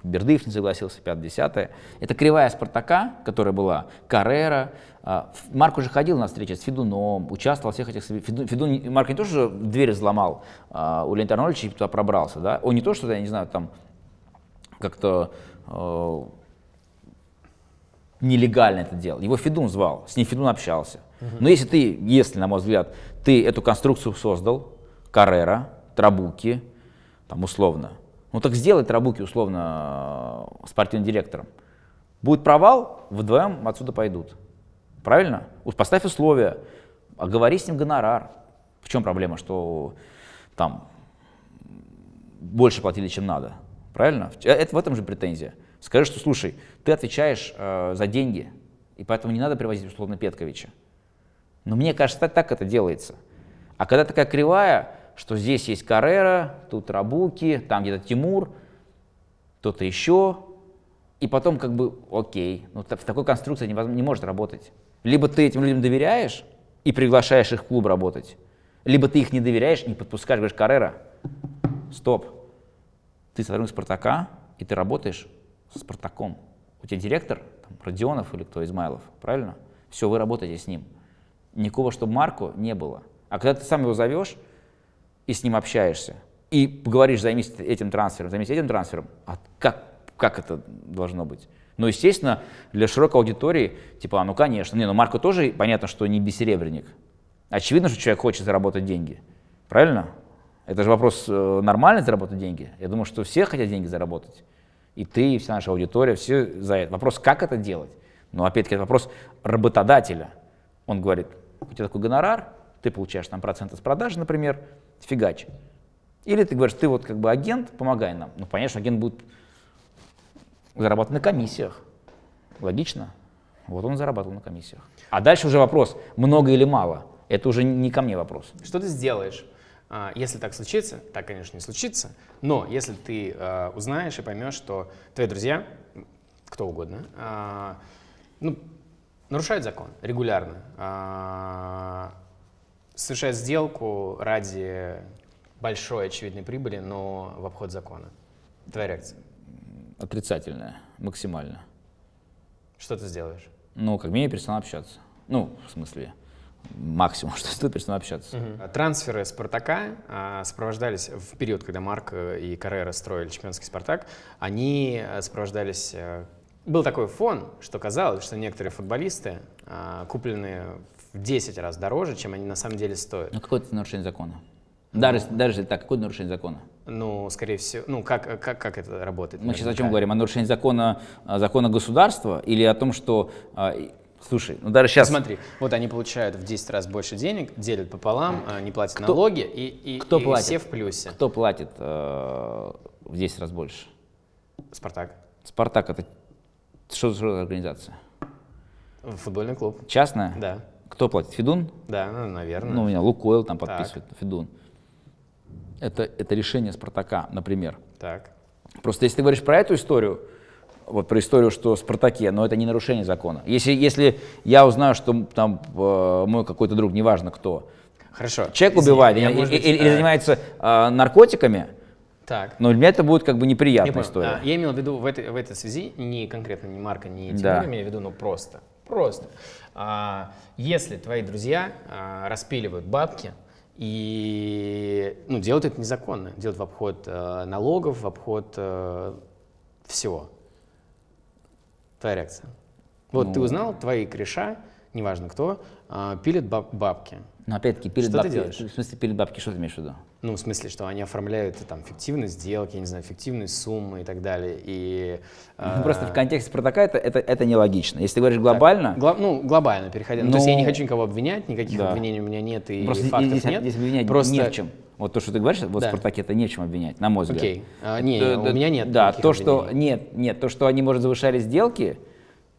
там, Бердыев не согласился, 5-10. Это кривая Спартака, которая была, Каррера. А, Марк уже ходил на встречи с Федуном, участвовал в всех этих... Федун, Федун Марк не то, что дверь взломал а, у Леонида и туда пробрался, да? Он не то, что, я не знаю, там как-то э, нелегально это делал. Его Федун звал, с ним Федун общался. Но если ты, если, на мой взгляд, ты эту конструкцию создал, Каррера, Трабуки, там условно, ну так сделай Трабуки условно спортивным директором. Будет провал, вдвоем отсюда пойдут. Правильно? Поставь условия, оговори с ним гонорар. В чем проблема, что там больше платили, чем надо? Правильно? Э, это в этом же претензия. Скажи, что, слушай, ты отвечаешь э, за деньги, и поэтому не надо привозить условно Петковича. Но мне кажется, так это делается. А когда такая кривая, что здесь есть Каррера, тут Рабуки, там где-то Тимур, кто-то еще. И потом как бы, окей, ну, в такой конструкции не, не может работать. Либо ты этим людям доверяешь и приглашаешь их в клуб работать, либо ты их не доверяешь, не подпускаешь, говоришь, Каррера, стоп, ты сотрудник Спартака, и ты работаешь с Спартаком. У тебя директор, там, Родионов или кто, Измайлов, правильно? Все, вы работаете с ним. никого, чтобы Марку не было. А когда ты сам его зовешь, и с ним общаешься, и говоришь, займись этим трансфером, займись этим трансфером, а как, как это должно быть? Ну, естественно, для широкой аудитории, типа, а, ну, конечно, не, ну, Марко тоже, понятно, что не бессеребренник. Очевидно, что человек хочет заработать деньги, правильно? Это же вопрос, э, нормально заработать деньги? Я думаю, что все хотят деньги заработать. И ты, и вся наша аудитория, все за это. Вопрос, как это делать? ну опять-таки, это вопрос работодателя. Он говорит, у тебя такой гонорар, ты получаешь там проценты с продажи, например, фигач. Или ты говоришь, ты вот как бы агент, помогай нам. Ну, конечно, агент будет зарабатывать на комиссиях. Логично. Вот он зарабатывал на комиссиях. А дальше уже вопрос, много или мало. Это уже не ко мне вопрос. Что ты сделаешь? А, если так случится, так, конечно, не случится, но если ты а, узнаешь и поймешь, что твои друзья, кто угодно, а, ну, нарушают закон регулярно, совершает сделку ради большой очевидной прибыли, но в обход закона? Твоя реакция? Отрицательная, максимально. Что ты сделаешь? Ну, как минимум, перестану общаться. Ну, в смысле, максимум, что ты перестану общаться. Угу. Трансферы Спартака а, сопровождались в период, когда Марк и Каррера строили чемпионский Спартак, они а, сопровождались а, был такой фон, что казалось, что некоторые футболисты, купленные в 10 раз дороже, чем они на самом деле стоят. Ну, какое-то нарушение закона. Даже, ну, даже так, какое нарушение закона? Ну, скорее всего, ну как, как, как это работает? Мы наверняка? сейчас о чем говорим? О нарушении закона, а, закона государства или о том, что а, Слушай, ну даже сейчас... Смотри, вот они получают в 10 раз больше денег, делят пополам, а, не платят кто, налоги, и, и, кто и платит? все в плюсе. Кто платит э, в 10 раз больше? «Спартак». «Спартак» — это что за организация? Футбольный клуб. Частная? Да. Кто платит? Федун? Да, ну, наверное. Ну, у меня Лукойл там подписывает, так. Федун. Это, это решение Спартака, например. Так. Просто если ты говоришь про эту историю, вот про историю, что Спартаке, но это не нарушение закона. Если, если я узнаю, что там э, мой какой-то друг, неважно кто, Хорошо. человек Извини, убивает я, или, быть, или, или э, занимается э, наркотиками, так. Но для меня это будет как бы неприятная я история. А, я имел в виду в этой, в этой связи не конкретно не Марка, не Тимур, да. я имею в виду, но ну, просто. Просто. А, если твои друзья а, распиливают бабки, и ну, делают это незаконно, делают в обход э, налогов, в обход э, всего. Твоя реакция. Вот ну, ты узнал, твои креша, неважно кто, э, пилят бабки. Ну опять-таки пилят что бабки. Ты делаешь? В смысле пилит бабки, что ты имеешь в виду? Ну, в смысле, что они оформляют там фиктивные сделки, я не знаю, фиктивные суммы и так далее. И, ну, э, просто в контексте протока это, это, это нелогично. Если ты говоришь глобально... Так, гло, ну, глобально, переходя. Ну, ну, то есть я не ну, хочу никого обвинять, никаких да. обвинений у меня нет и, просто, фактов здесь, нет. Здесь обвинять просто... не в чем. Вот то, что ты говоришь, вот да. в «Спартаке» это нечем обвинять, на мой взгляд. Окей. Okay. А, не, то, у меня нет Да, то, что... Нет, нет, то, что они, может, завышали сделки,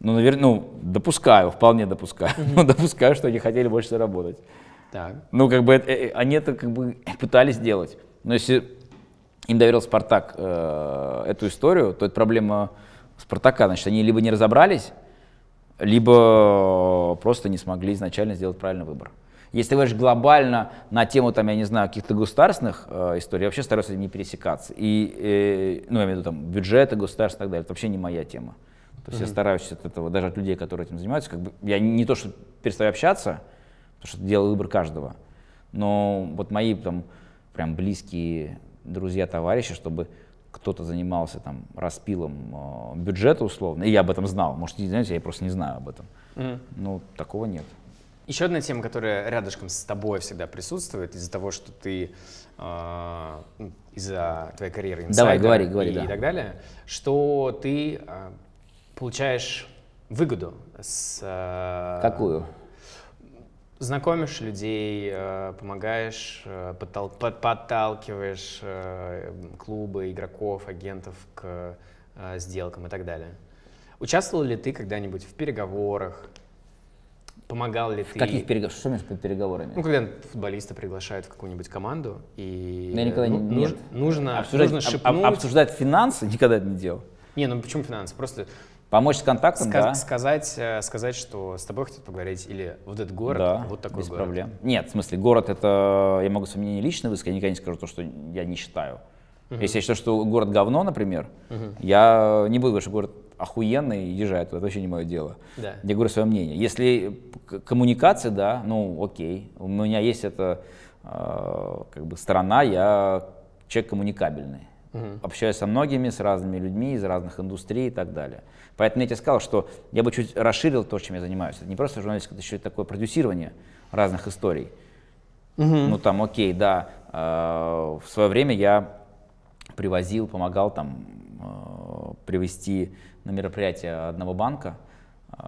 ну, наверное, ну, допускаю, вполне допускаю. Mm-hmm. Ну, допускаю, что они хотели больше заработать. Так. Ну, как бы это, э, они это как бы пытались сделать. Но если им доверил Спартак э, эту историю, то это проблема Спартака. Значит, они либо не разобрались, либо просто не смогли изначально сделать правильный выбор. Если говоришь глобально на тему, там, я не знаю, каких-то государственных э, историй, я вообще стараюсь с этим не пересекаться. И, э, ну, я имею в виду там бюджеты государств и так далее, это вообще не моя тема. То есть mm-hmm. я стараюсь от этого, даже от людей, которые этим занимаются, как бы, я не то, что перестаю общаться, потому что это дело выбор каждого. Но вот мои там прям близкие друзья, товарищи, чтобы кто-то занимался там распилом э, бюджета условно, и я об этом знал. Может, не знаете, я просто не знаю об этом. Mm. Ну, такого нет. Еще одна тема, которая рядышком с тобой всегда присутствует из-за того, что ты э, ну, из-за твоей карьеры инсайдер Давай, говори, говори, и, да. и так далее, что ты э, получаешь выгоду с... Э, Какую? знакомишь людей, э, помогаешь, э, подталкиваешь э, клубы, игроков, агентов к сделкам и так далее. Участвовал ли ты когда-нибудь в переговорах? Помогал ли в ты? Каких переговорах? Что между переговорами? Ну, когда футболиста приглашают в какую-нибудь команду и Я никогда ну, не, нуж, нужно, обсуждать, нужно Об, обсуждать финансы никогда это не делал. Не, ну почему финансы? Просто Помочь с контактом, Ска- да. Сказать, э, сказать, что с тобой хотят поговорить, или вот этот город, да, вот такой без город. проблем. Нет, в смысле, город это, я могу свое мнение лично высказать, я никогда не скажу то, что я не считаю. Угу. Если я считаю, что город говно, например, угу. я не буду говорить, что город охуенный, езжай туда, это вообще не мое дело. Да. Я говорю свое мнение. Если коммуникация, да, ну окей, у меня есть эта э, как бы страна, я человек коммуникабельный. Угу. Общаюсь со многими, с разными людьми, из разных индустрий и так далее. Поэтому я тебе сказал, что я бы чуть расширил то, чем я занимаюсь. Это не просто журналистика, это еще и такое продюсирование разных историй. Угу. Ну там, окей, да, э, в свое время я привозил, помогал там э, привести на мероприятие одного банка, э,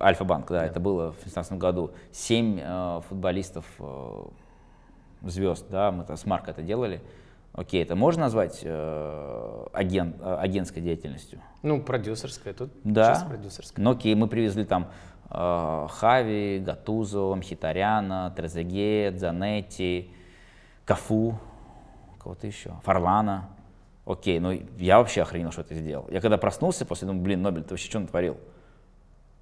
Альфа-банк, да, да, это было в 2016 году, семь э, футболистов э, звезд, да, мы с Марко это делали, Окей, это можно назвать э, агент, э, агентской деятельностью? Ну, продюсерская, тут да. чисто продюсерская. Ну, окей, мы привезли там э, Хави, Гатузо, Мхитаряна, Трезеге, Дзанетти, Кафу, кого-то еще, Фарлана. Окей, ну я вообще охренел, что ты сделал. Я когда проснулся после, думаю, блин, Нобель, ты вообще что натворил?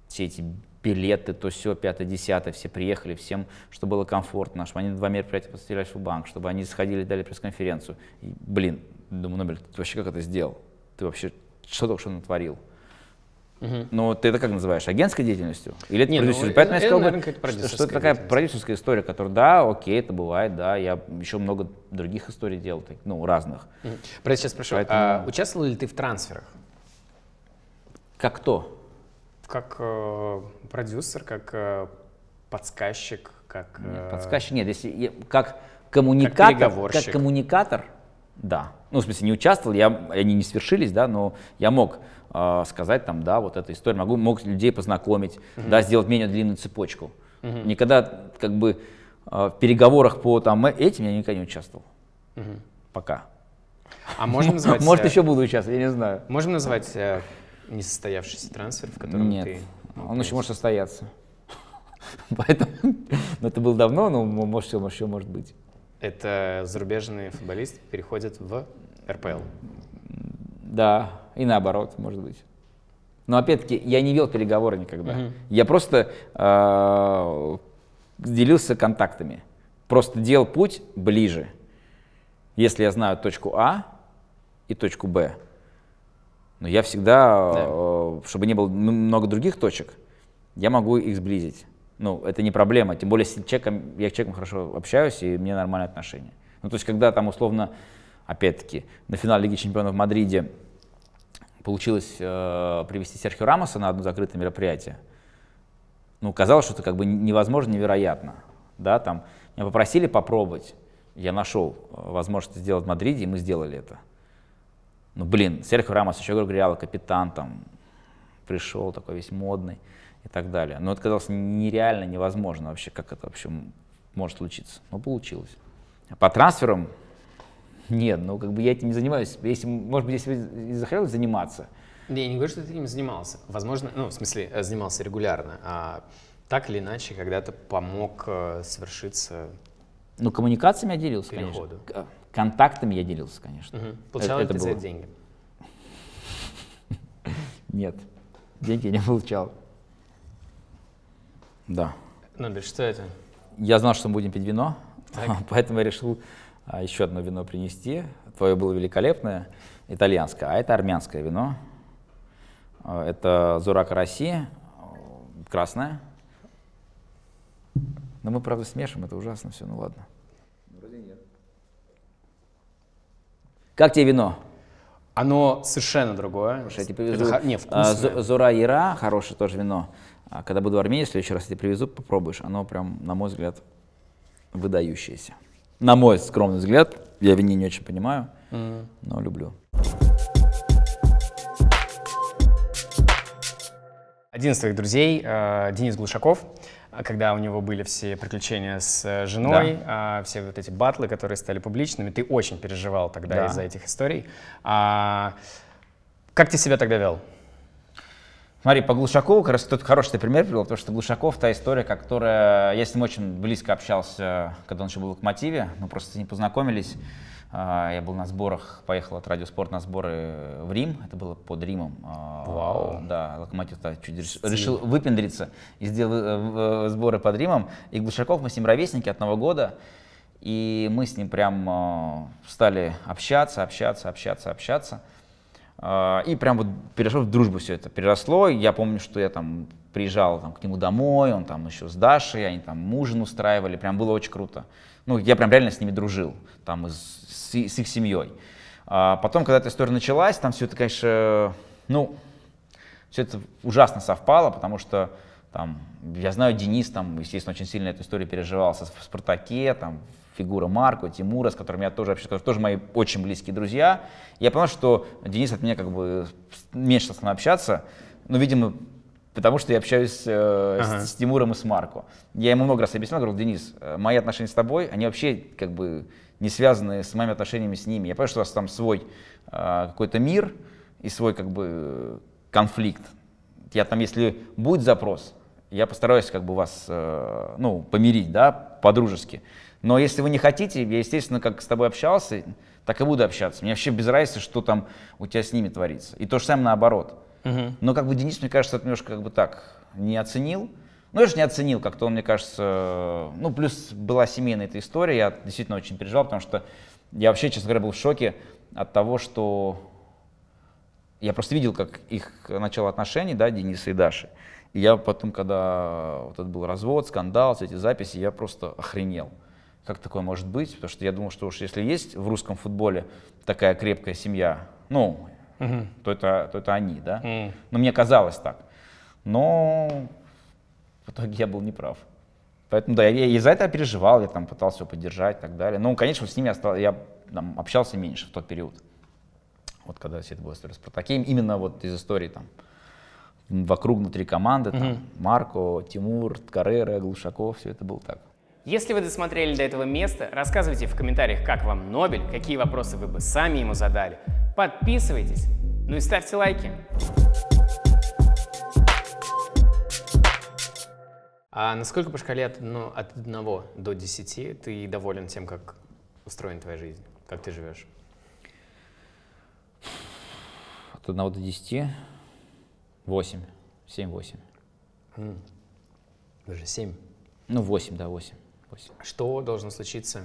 Все эти билеты, то все, 5 10 все приехали, всем, что было комфортно, чтобы они два мероприятия поставляли в банк, чтобы они сходили, дали пресс-конференцию. И, блин, думаю, Нобель, ты вообще как это сделал? Ты вообще что только что натворил? Угу. Ну, Но ты это как называешь? Агентской деятельностью? Или это ну, продюсер? Ну, Поэтому это, я э, сказал это, бы, наверное, что это такая продюсерская история, которая, да, окей, это бывает, да, я еще много других историй делал, ну, разных. Угу. Про сейчас спрошу, Поэтому... а, участвовал ли ты в трансферах? Как кто? как э, продюсер, как э, подсказчик, как... Э, нет, подсказчик нет, если как коммуникатор, как, как коммуникатор, да. Ну, в смысле, не участвовал, я, они не свершились, да, но я мог э, сказать там, да, вот эта история, могу, мог людей познакомить, угу. да, сделать менее длинную цепочку. Угу. Никогда, как бы, э, в переговорах по там э, этим я никогда не участвовал. Угу. Пока. А можно? назвать... Может, э, еще буду участвовать, я не знаю. Можем назвать э, Несостоявшийся трансфер, в котором Нет. ты... Нет. Он еще может состояться. Поэтому, но ну, это было давно, но может, все, может, все может быть. Это зарубежный футболист переходит в РПЛ. Да, и наоборот, может быть. Но опять-таки, я не вел переговоры никогда. Я просто а, делился контактами. Просто делал путь ближе. Если я знаю точку А и точку Б, но я всегда, да. Э, чтобы не было много других точек, я могу их сблизить. Ну, это не проблема. Тем более, с человеком, я с человеком хорошо общаюсь, и мне нормальные отношения. Ну, то есть, когда там условно, опять-таки, на финал Лиги Чемпионов в Мадриде получилось э, привести Серхио Рамоса на одно закрытое мероприятие, ну, казалось, что это как бы невозможно, невероятно. Да, там, меня попросили попробовать, я нашел э, возможность сделать в Мадриде, и мы сделали это. Ну, блин, Серхио Рамос еще игрок Реала, капитан там, пришел такой весь модный и так далее. Но это казалось нереально невозможно вообще, как это вообще может случиться. Но получилось. А по трансферам нет, ну как бы я этим не занимаюсь. Если, может быть, если бы захотелось заниматься. Да, я не говорю, что ты этим занимался. Возможно, ну, в смысле, э, занимался регулярно. А так или иначе, когда-то помог э, свершиться? Ну, коммуникациями я делился, переходу. конечно. А, Контактами я делился, конечно. Угу. Получал это, это было... деньги? Нет, деньги не получал. Да. Ну, бишь, что это? Я знал, что мы будем пить вино, поэтому я решил а, еще одно вино принести. Твое было великолепное, итальянское, а это армянское вино. А, это Зурак России, красное. Но мы, правда, смешим, это ужасно все, ну ладно. Как тебе вино? Оно совершенно другое. Слушай, я тебе привезу. Это, не, а, вкусное. Зора Ира, хорошее тоже вино. А, когда буду в Армении, в следующий раз я тебе привезу, попробуешь. Оно прям, на мой взгляд, выдающееся. На мой скромный взгляд, я вине не очень понимаю, mm. но люблю. Один из твоих друзей, э, Денис Глушаков, когда у него были все приключения с э, женой, да. а, все вот эти батлы, которые стали публичными, ты очень переживал тогда да. из-за этих историй. А, как ты себя тогда вел? Смотри, по Глушакову, как раз тут хороший пример привел, потому что Глушаков та история, которая... Я с ним очень близко общался, когда он еще был в «Локомотиве», мы просто не познакомились. А, я был на сборах, поехал от Радиоспорт на сборы в Рим. Это было под Римом. А, Вау. Да, Локомотив чуть Стиль. решил выпендриться и сделал э, э, сборы под Римом. И Глушаков, мы с ним ровесники от нового года. И мы с ним прям э, стали общаться, общаться, общаться, общаться. А, и прям вот перешло в дружбу все это. Переросло. Я помню, что я там приезжал там, к нему домой, он там еще с Дашей, они там ужин устраивали. Прям было очень круто. Ну, я прям реально с ними дружил. Там из с, их семьей. А потом, когда эта история началась, там все это, конечно, ну, все это ужасно совпало, потому что там, я знаю, Денис там, естественно, очень сильно эту историю переживал в «Спартаке», там, фигура Марко, Тимура, с которыми я тоже общаюсь, тоже мои очень близкие друзья. Я понял, что Денис от меня как бы меньше стал общаться, но, ну, видимо, потому что я общаюсь э, ага. с, с Тимуром и с Марко. Я ему много раз объяснял, говорил, Денис, э, мои отношения с тобой, они вообще как бы не связанные с моими отношениями с ними. Я понимаю, что у вас там свой э, какой-то мир и свой как бы конфликт. Я там, если будет запрос, я постараюсь как бы вас, э, ну, помирить, да, по-дружески. Но если вы не хотите, я, естественно, как с тобой общался, так и буду общаться. Мне вообще без разницы, что там у тебя с ними творится. И то же самое наоборот. Угу. Но как бы Денис, мне кажется, это немножко как бы так не оценил. Но ну, я же не оценил, как-то он, мне кажется, ну, плюс была семейная эта история, я действительно очень переживал, потому что я вообще, честно говоря, был в шоке от того, что я просто видел, как их начало отношений, да, Дениса и Даши. И я потом, когда вот это был развод, скандал, все эти записи, я просто охренел. Как такое может быть? Потому что я думал, что уж если есть в русском футболе такая крепкая семья, ну, угу. то, это, то это они, да? Угу. Но ну, мне казалось так. Но в итоге я был неправ. Поэтому да, я, из-за этого переживал, я там пытался его поддержать и так далее. Ну, конечно, с ними я, стал, я там, общался меньше в тот период. Вот когда все это было история с Протакеем, именно вот из истории там вокруг, внутри команды, там, угу. Марко, Тимур, Каррера, Глушаков, все это было так. Если вы досмотрели до этого места, рассказывайте в комментариях, как вам Нобель, какие вопросы вы бы сами ему задали. Подписывайтесь, ну и ставьте лайки. А насколько по шкале от, ну, от 1 до 10 ты доволен тем, как устроена твоя жизнь, как ты живешь? От 1 до 10 8. 7-8. Даже 7. Ну, 8, да, 8. 8. Что должно случиться,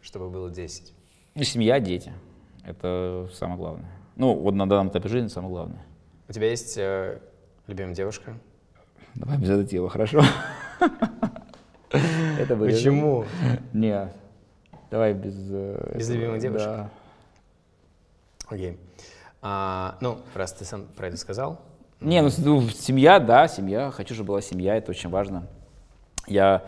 чтобы было 10? Ну, семья, дети. Это самое главное. Ну, вот на данном этапе жизни самое главное. У тебя есть э, любимая девушка? Давай без аддитива, хорошо? Это Почему? Не, давай без... Э, без любимых девушек? Окей. А, ну, раз ты сам про это сказал. Не, ну, ну, семья, да, семья. Хочу, чтобы была семья, это очень важно. Я...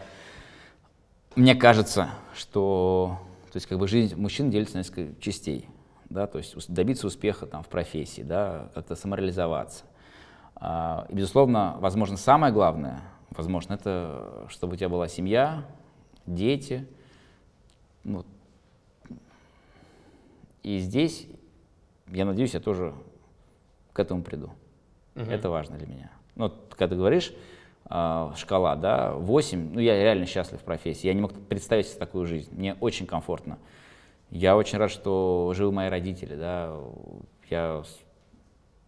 Мне кажется, что... То есть, как бы жизнь мужчин делится на несколько частей да, то есть добиться успеха там, в профессии, да, как-то самореализоваться, а, и, безусловно, возможно, самое главное, возможно, это чтобы у тебя была семья, дети. Ну, и здесь, я надеюсь, я тоже к этому приду. Угу. Это важно для меня. Ну, когда ты говоришь, а, шкала, да, 8, ну, я реально счастлив в профессии. Я не мог представить себе такую жизнь. Мне очень комфортно. Я очень рад, что живы мои родители, да. Я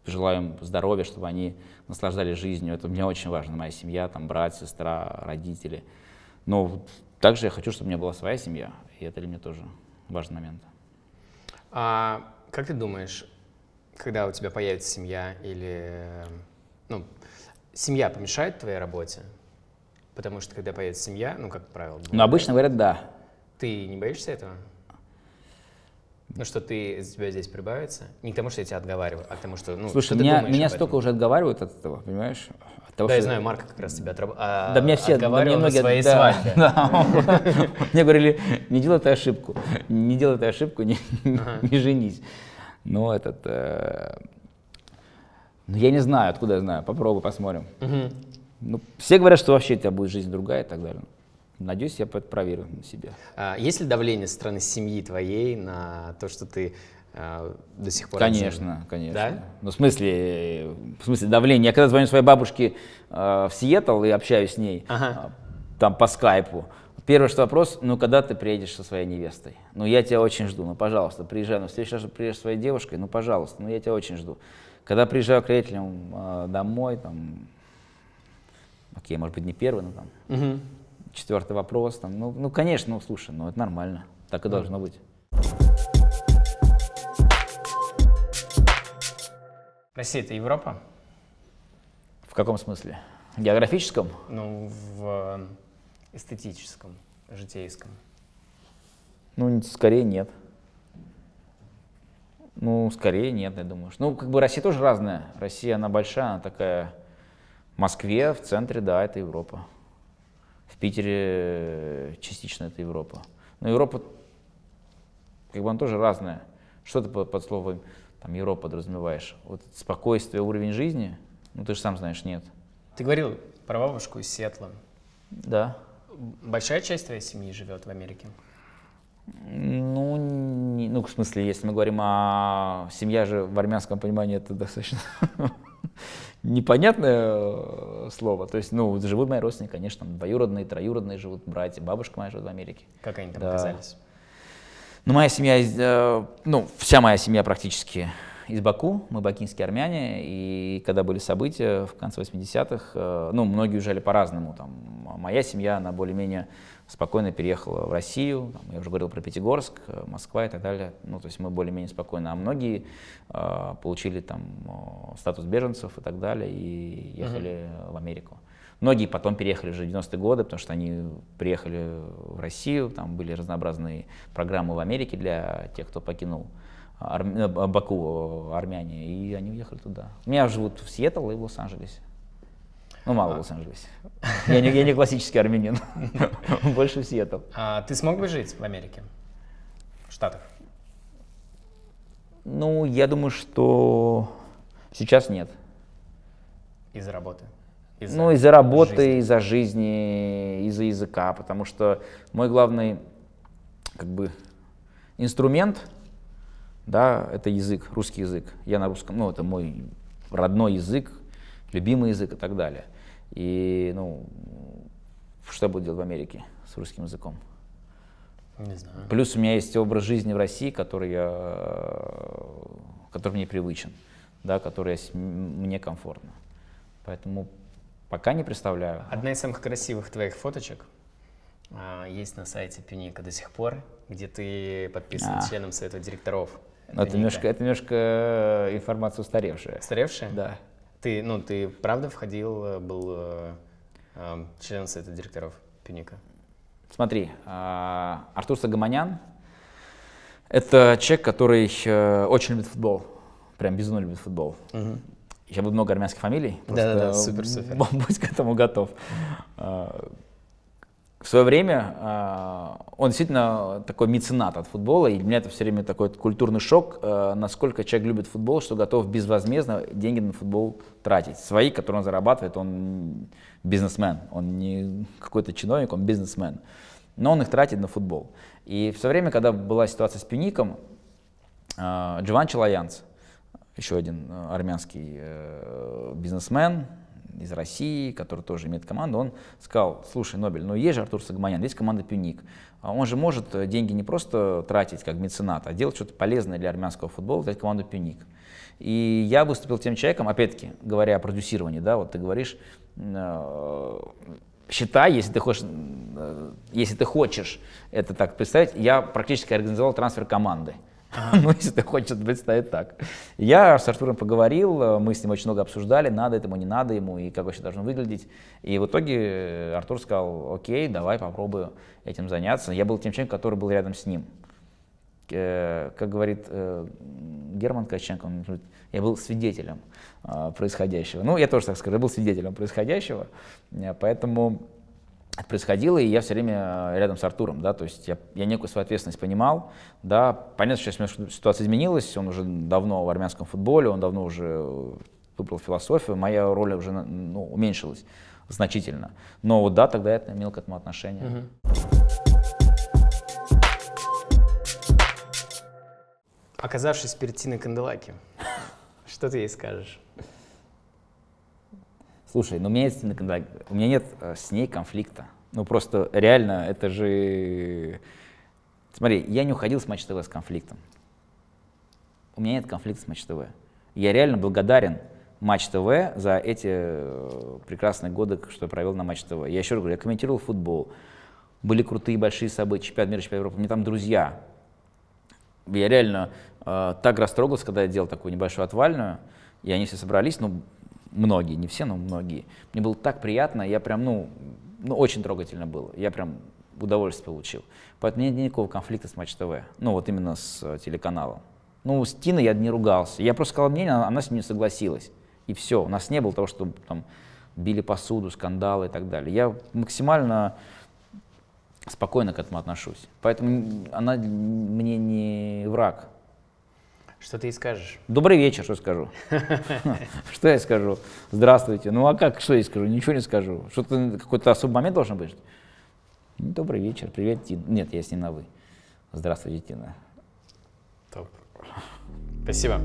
желаем здоровья, чтобы они наслаждались жизнью. Это мне очень важно, моя семья, там, брат, сестра, родители. Но также я хочу, чтобы у меня была своя семья, и это для меня тоже важный момент. А как ты думаешь, когда у тебя появится семья или... Ну, семья помешает твоей работе? Потому что когда появится семья, ну, как правило... ну, обычно говорят, да. Ты не боишься этого? Ну что, ты тебя здесь прибавится? Не к тому, что я тебя отговариваю, а к тому, что... Ну, Слушай, что меня, меня столько уже отговаривают от этого, понимаешь? От того, да, что... я знаю, Марка как раз тебя отраб... А, да, меня все, отговаривал да, многие, на своей да, свадьбе. Да, мне говорили, не делай эту ошибку, не делай эту ошибку, не, не женись. Но этот... Э, ну я не знаю, откуда я знаю, попробуй, посмотрим. Ну, все говорят, что вообще у тебя будет жизнь другая и так далее. Надеюсь, я проверю на себе. А есть ли давление со стороны семьи твоей на то, что ты э, до сих пор? Конечно, один? конечно. Да? Ну, в смысле, в смысле давление. Я когда звоню своей бабушке э, в Сиэтл и общаюсь с ней, ага. э, там по скайпу, Первый что вопрос, ну когда ты приедешь со своей невестой? Ну я тебя очень жду, ну пожалуйста, приезжай, ну в следующий раз приедешь со своей девушкой, ну пожалуйста, ну я тебя очень жду. Когда приезжаю к родителям э, домой, там, окей, может быть не первый, но там, угу четвертый вопрос, там, ну, ну, конечно, ну, слушай, ну, это нормально, так и да. должно быть. Россия — это Европа? В каком смысле? Географическом? Ну, в э, эстетическом, житейском. Ну, скорее нет. Ну, скорее нет, я думаю. Ну, как бы Россия тоже разная. Россия, она большая, она такая... В Москве, в центре, да, это Европа. В Питере э, частично это Европа. Но Европа, как бы она тоже разная. Что ты под словом там, Европа подразумеваешь? Вот спокойствие, уровень жизни? Ну, ты же сам знаешь, нет. Ты говорил про бабушку из Сетла. Да. Большая часть твоей семьи живет в Америке? Ну, не, ну, в смысле, если мы говорим о... Семья же в армянском понимании это достаточно непонятное э, слово. То есть, ну, живут мои родственники, конечно, двоюродные, троюродные живут, братья, бабушка моя живет в Америке. Как они там да. оказались? Ну, моя семья, э, ну, вся моя семья практически из Баку, мы бакинские армяне, и когда были события в конце 80-х, э, ну, многие уезжали по-разному, там, моя семья, она более-менее спокойно переехала в Россию, там, я уже говорил про Пятигорск, э, Москва и так далее, ну, то есть мы более-менее спокойно, а многие э, получили там статус беженцев и так далее и ехали uh-huh. в Америку. Многие потом переехали уже в 90-е годы, потому что они приехали в Россию, там были разнообразные программы в Америке для тех, кто покинул э, Арм... Баку, армяне, и они уехали туда. У меня живут в Сиэтл и в Лос-Анджелесе. Ну, мало а. в Лос-Анджелесе. Я не, я не классический армянин. Больше в Сиэтл. А ты смог бы жить в Америке? В Штатах? Ну, я думаю, что сейчас нет. Из-за работы? Из-за ну, из-за работы, жизни. из-за жизни, из-за языка, потому что мой главный как бы инструмент, да, это язык, русский язык. Я на русском, ну, это мой родной язык, любимый язык и так далее. И, ну, что я буду делать в Америке с русским языком? Не знаю. Плюс у меня есть образ жизни в России, который, я, который мне привычен, да, который мне комфортно. Поэтому пока не представляю. Одна из самых красивых твоих фоточек а, есть на сайте Пюника до сих пор, где ты подписан а. членом совета директоров. Но ну, это немножко, это немножко э, информация устаревшая. Устаревшая? Да. Ты, ну, ты правда входил, э, был э, э, эм, член совета директоров Пюника? Смотри, э, Артур Сагаманян – это человек, который э, очень любит футбол, прям безумно любит футбол. Угу. Я буду много армянских фамилий, просто да, да, да, супер, супер. будь к этому готов. А, в свое время а, он действительно такой меценат от футбола, и для меня это все время такой культурный шок, а, насколько человек любит футбол, что готов безвозмездно деньги на футбол тратить. Свои, которые он зарабатывает, он бизнесмен, он не какой-то чиновник, он бизнесмен. Но он их тратит на футбол. И в свое время, когда была ситуация с Пюником, а, э, Джован Челаянц, еще один армянский бизнесмен, из России, который тоже имеет команду, он сказал, слушай, Нобель, ну есть же Артур Сагманян, есть команда Пюник, а он же может э, деньги не просто тратить как меценат, а делать что-то полезное для армянского футбола, взять команду Пюник. И я выступил тем человеком, опять-таки, говоря о продюсировании, да, вот ты говоришь, э, считай, если ты хочешь, э, если ты хочешь это так представить, я практически организовал трансфер команды. ну, если ты хочешь, быть, так. Я с Артуром поговорил, мы с ним очень много обсуждали, надо этому, не надо ему, и как вообще должно выглядеть. И в итоге э, Артур сказал, окей, давай попробую этим заняться. Я был тем человеком, который был рядом с ним. Э, как говорит э, Герман Каченко, он говорит, я был свидетелем а, происходящего. Ну, я тоже так скажу, я был свидетелем происходящего, поэтому это происходило, и я все время э, рядом с Артуром, да, то есть я, я некую свою ответственность понимал, да, понятно, что сейчас ситуация изменилась, он уже давно в армянском футболе, он давно уже э, выбрал философию, моя роль уже, ну, уменьшилась значительно, но вот да, тогда я имел к этому отношение. Оказавшись перед Тиной Канделаки, что ты ей скажешь? Слушай, ну у меня, есть, у меня нет э, с ней конфликта. Ну просто реально, это же... Смотри, я не уходил с Матч ТВ с конфликтом. У меня нет конфликта с Матч ТВ. Я реально благодарен Матч ТВ за эти э, прекрасные годы, что я провел на Матч ТВ. Я еще раз говорю, я комментировал футбол. Были крутые большие события, чемпионат мира, чемпионат Европы. Мне там друзья. Я реально э, так растрогался, когда я делал такую небольшую отвальную. И они все собрались, ну, многие, не все, но многие. Мне было так приятно, я прям, ну, ну очень трогательно было, я прям удовольствие получил. Поэтому нет никакого конфликта с Матч ТВ, ну вот именно с э, телеканалом. Ну, с Тиной я не ругался, я просто сказал мнение, она, с ним не согласилась. И все, у нас не было того, что там били посуду, скандалы и так далее. Я максимально спокойно к этому отношусь. Поэтому она мне не враг. Что ты и скажешь? Добрый вечер, что скажу. Что я скажу? Здравствуйте. Ну а как, что я скажу? Ничего не скажу. Что-то какой-то особый момент должен быть. Ну, добрый вечер, привет, Тина. Нет, я с ним на вы. Здравствуйте, Тина. Топ. Спасибо.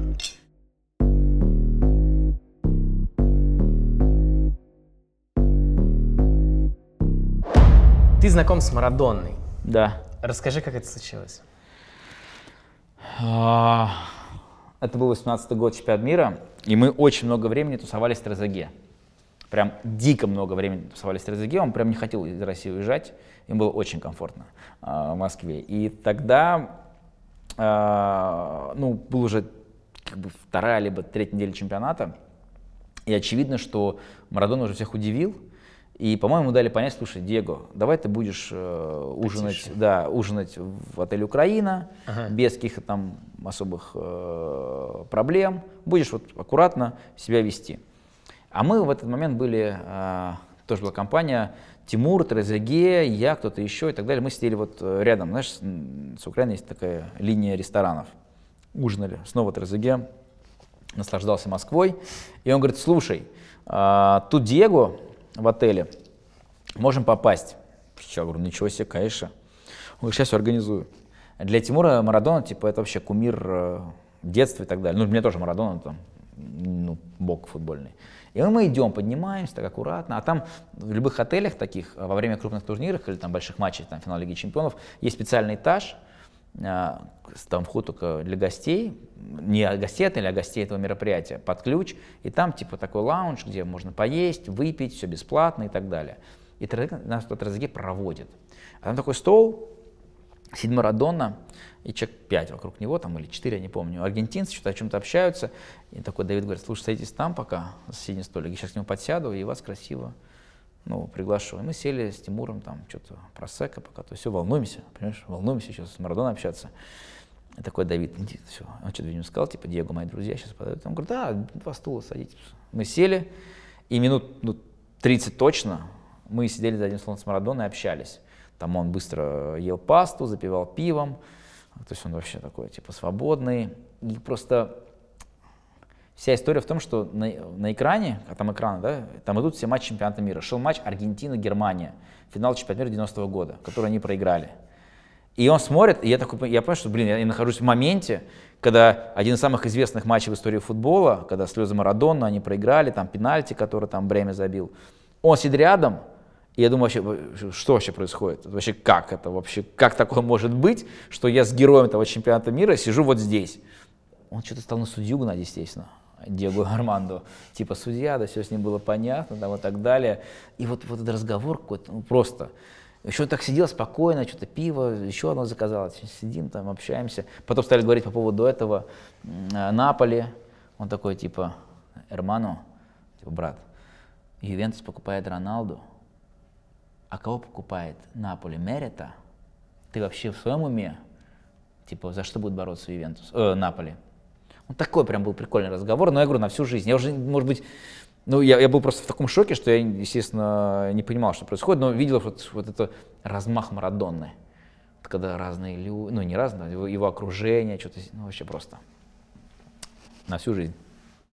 Ты знаком с Марадонной. Да. Расскажи, как это случилось. А, это был 18 год чемпионат мира, и мы очень много времени тусовались в Трезаге. Прям дико много времени тусовались в Трезаге, он прям не хотел из России уезжать, им было очень комфортно э, в Москве. И тогда, э, ну, был уже как бы вторая либо третья неделя чемпионата, и очевидно, что Марадон уже всех удивил, и, по-моему, дали понять, слушай, Диего, давай ты будешь э, ужинать, да, ужинать в отеле «Украина», ага. без каких-то там особых э, проблем, будешь вот аккуратно себя вести. А мы в этот момент были, э, тоже была компания, Тимур, Трезеге, я, кто-то еще и так далее. Мы сидели вот э, рядом, знаешь, с, с Украиной есть такая линия ресторанов. Ужинали, снова Трезеге, наслаждался Москвой. И он говорит, слушай, э, тут Диего, в отеле. Можем попасть. Я говорю, ничего себе, конечно. Он говорит, сейчас все организую. Для Тимура Марадона, типа, это вообще кумир э, детства и так далее. Ну, мне тоже Марадона, там, ну, бог футбольный. И мы идем, поднимаемся так аккуратно. А там в любых отелях таких, э, во время крупных турниров или там больших матчей, там финал Лиги Чемпионов, есть специальный этаж, а, там вход только для гостей, не гостей а для гостей этого мероприятия, под ключ, и там типа такой лаунж, где можно поесть, выпить, все бесплатно и так далее. И Тразаги, нас тот Тразаги проводит. А там такой стол, Сидмарадонна и человек пять вокруг него, там, или четыре, я не помню, аргентинцы что-то о чем-то общаются, и такой Давид говорит, слушай, садитесь там пока, за соседний столик, я сейчас к нему подсяду, и вас красиво ну, приглашаю. Мы сели с Тимуром, там, что-то про Сека пока, то все, волнуемся, понимаешь, волнуемся, сейчас с Марадоном общаться. И такой Давид, иди, все. Он что-то, видимо, сказал, типа, Диего, мои друзья сейчас подают. Он говорит, да, два стула садитесь. Мы сели, и минут ну, 30 точно мы сидели за одним столом с Марадоной и общались. Там он быстро ел пасту, запивал пивом, то есть он вообще такой, типа, свободный. И просто Вся история в том, что на, на экране, а там экран, да, там идут все матчи чемпионата мира. Шел матч Аргентина-Германия, финал чемпионата мира 90 -го года, который они проиграли. И он смотрит, и я такой, я понимаю, что, блин, я, я нахожусь в моменте, когда один из самых известных матчей в истории футбола, когда слезы Марадона, они проиграли, там пенальти, который там Бремя забил. Он сидит рядом, и я думаю, вообще, что вообще происходит? Вообще, как это вообще? Как такое может быть, что я с героем этого чемпионата мира сижу вот здесь? Он что-то стал на судью гнать, естественно. Диего Армандо, типа судья, да, все с ним было понятно, там и так далее. И вот, вот этот разговор какой-то, ну просто. Еще он так сидел спокойно, что-то пиво, еще одно заказал, сидим там, общаемся. Потом стали говорить по поводу этого, а, Наполи, он такой типа, Эрману, типа, брат, Ювентус покупает Роналду, а кого покупает Наполи? Мерита? Ты вообще в своем уме? Типа, за что будет бороться Ювентус? Э, Наполи. Ну, такой прям был прикольный разговор, но я говорю, на всю жизнь. Я уже, может быть, ну, я, я был просто в таком шоке, что я, естественно, не понимал, что происходит, но видел вот, вот это размах Марадонны. когда разные люди, ну, не разные, его, его окружение, что-то, ну, вообще просто на всю жизнь.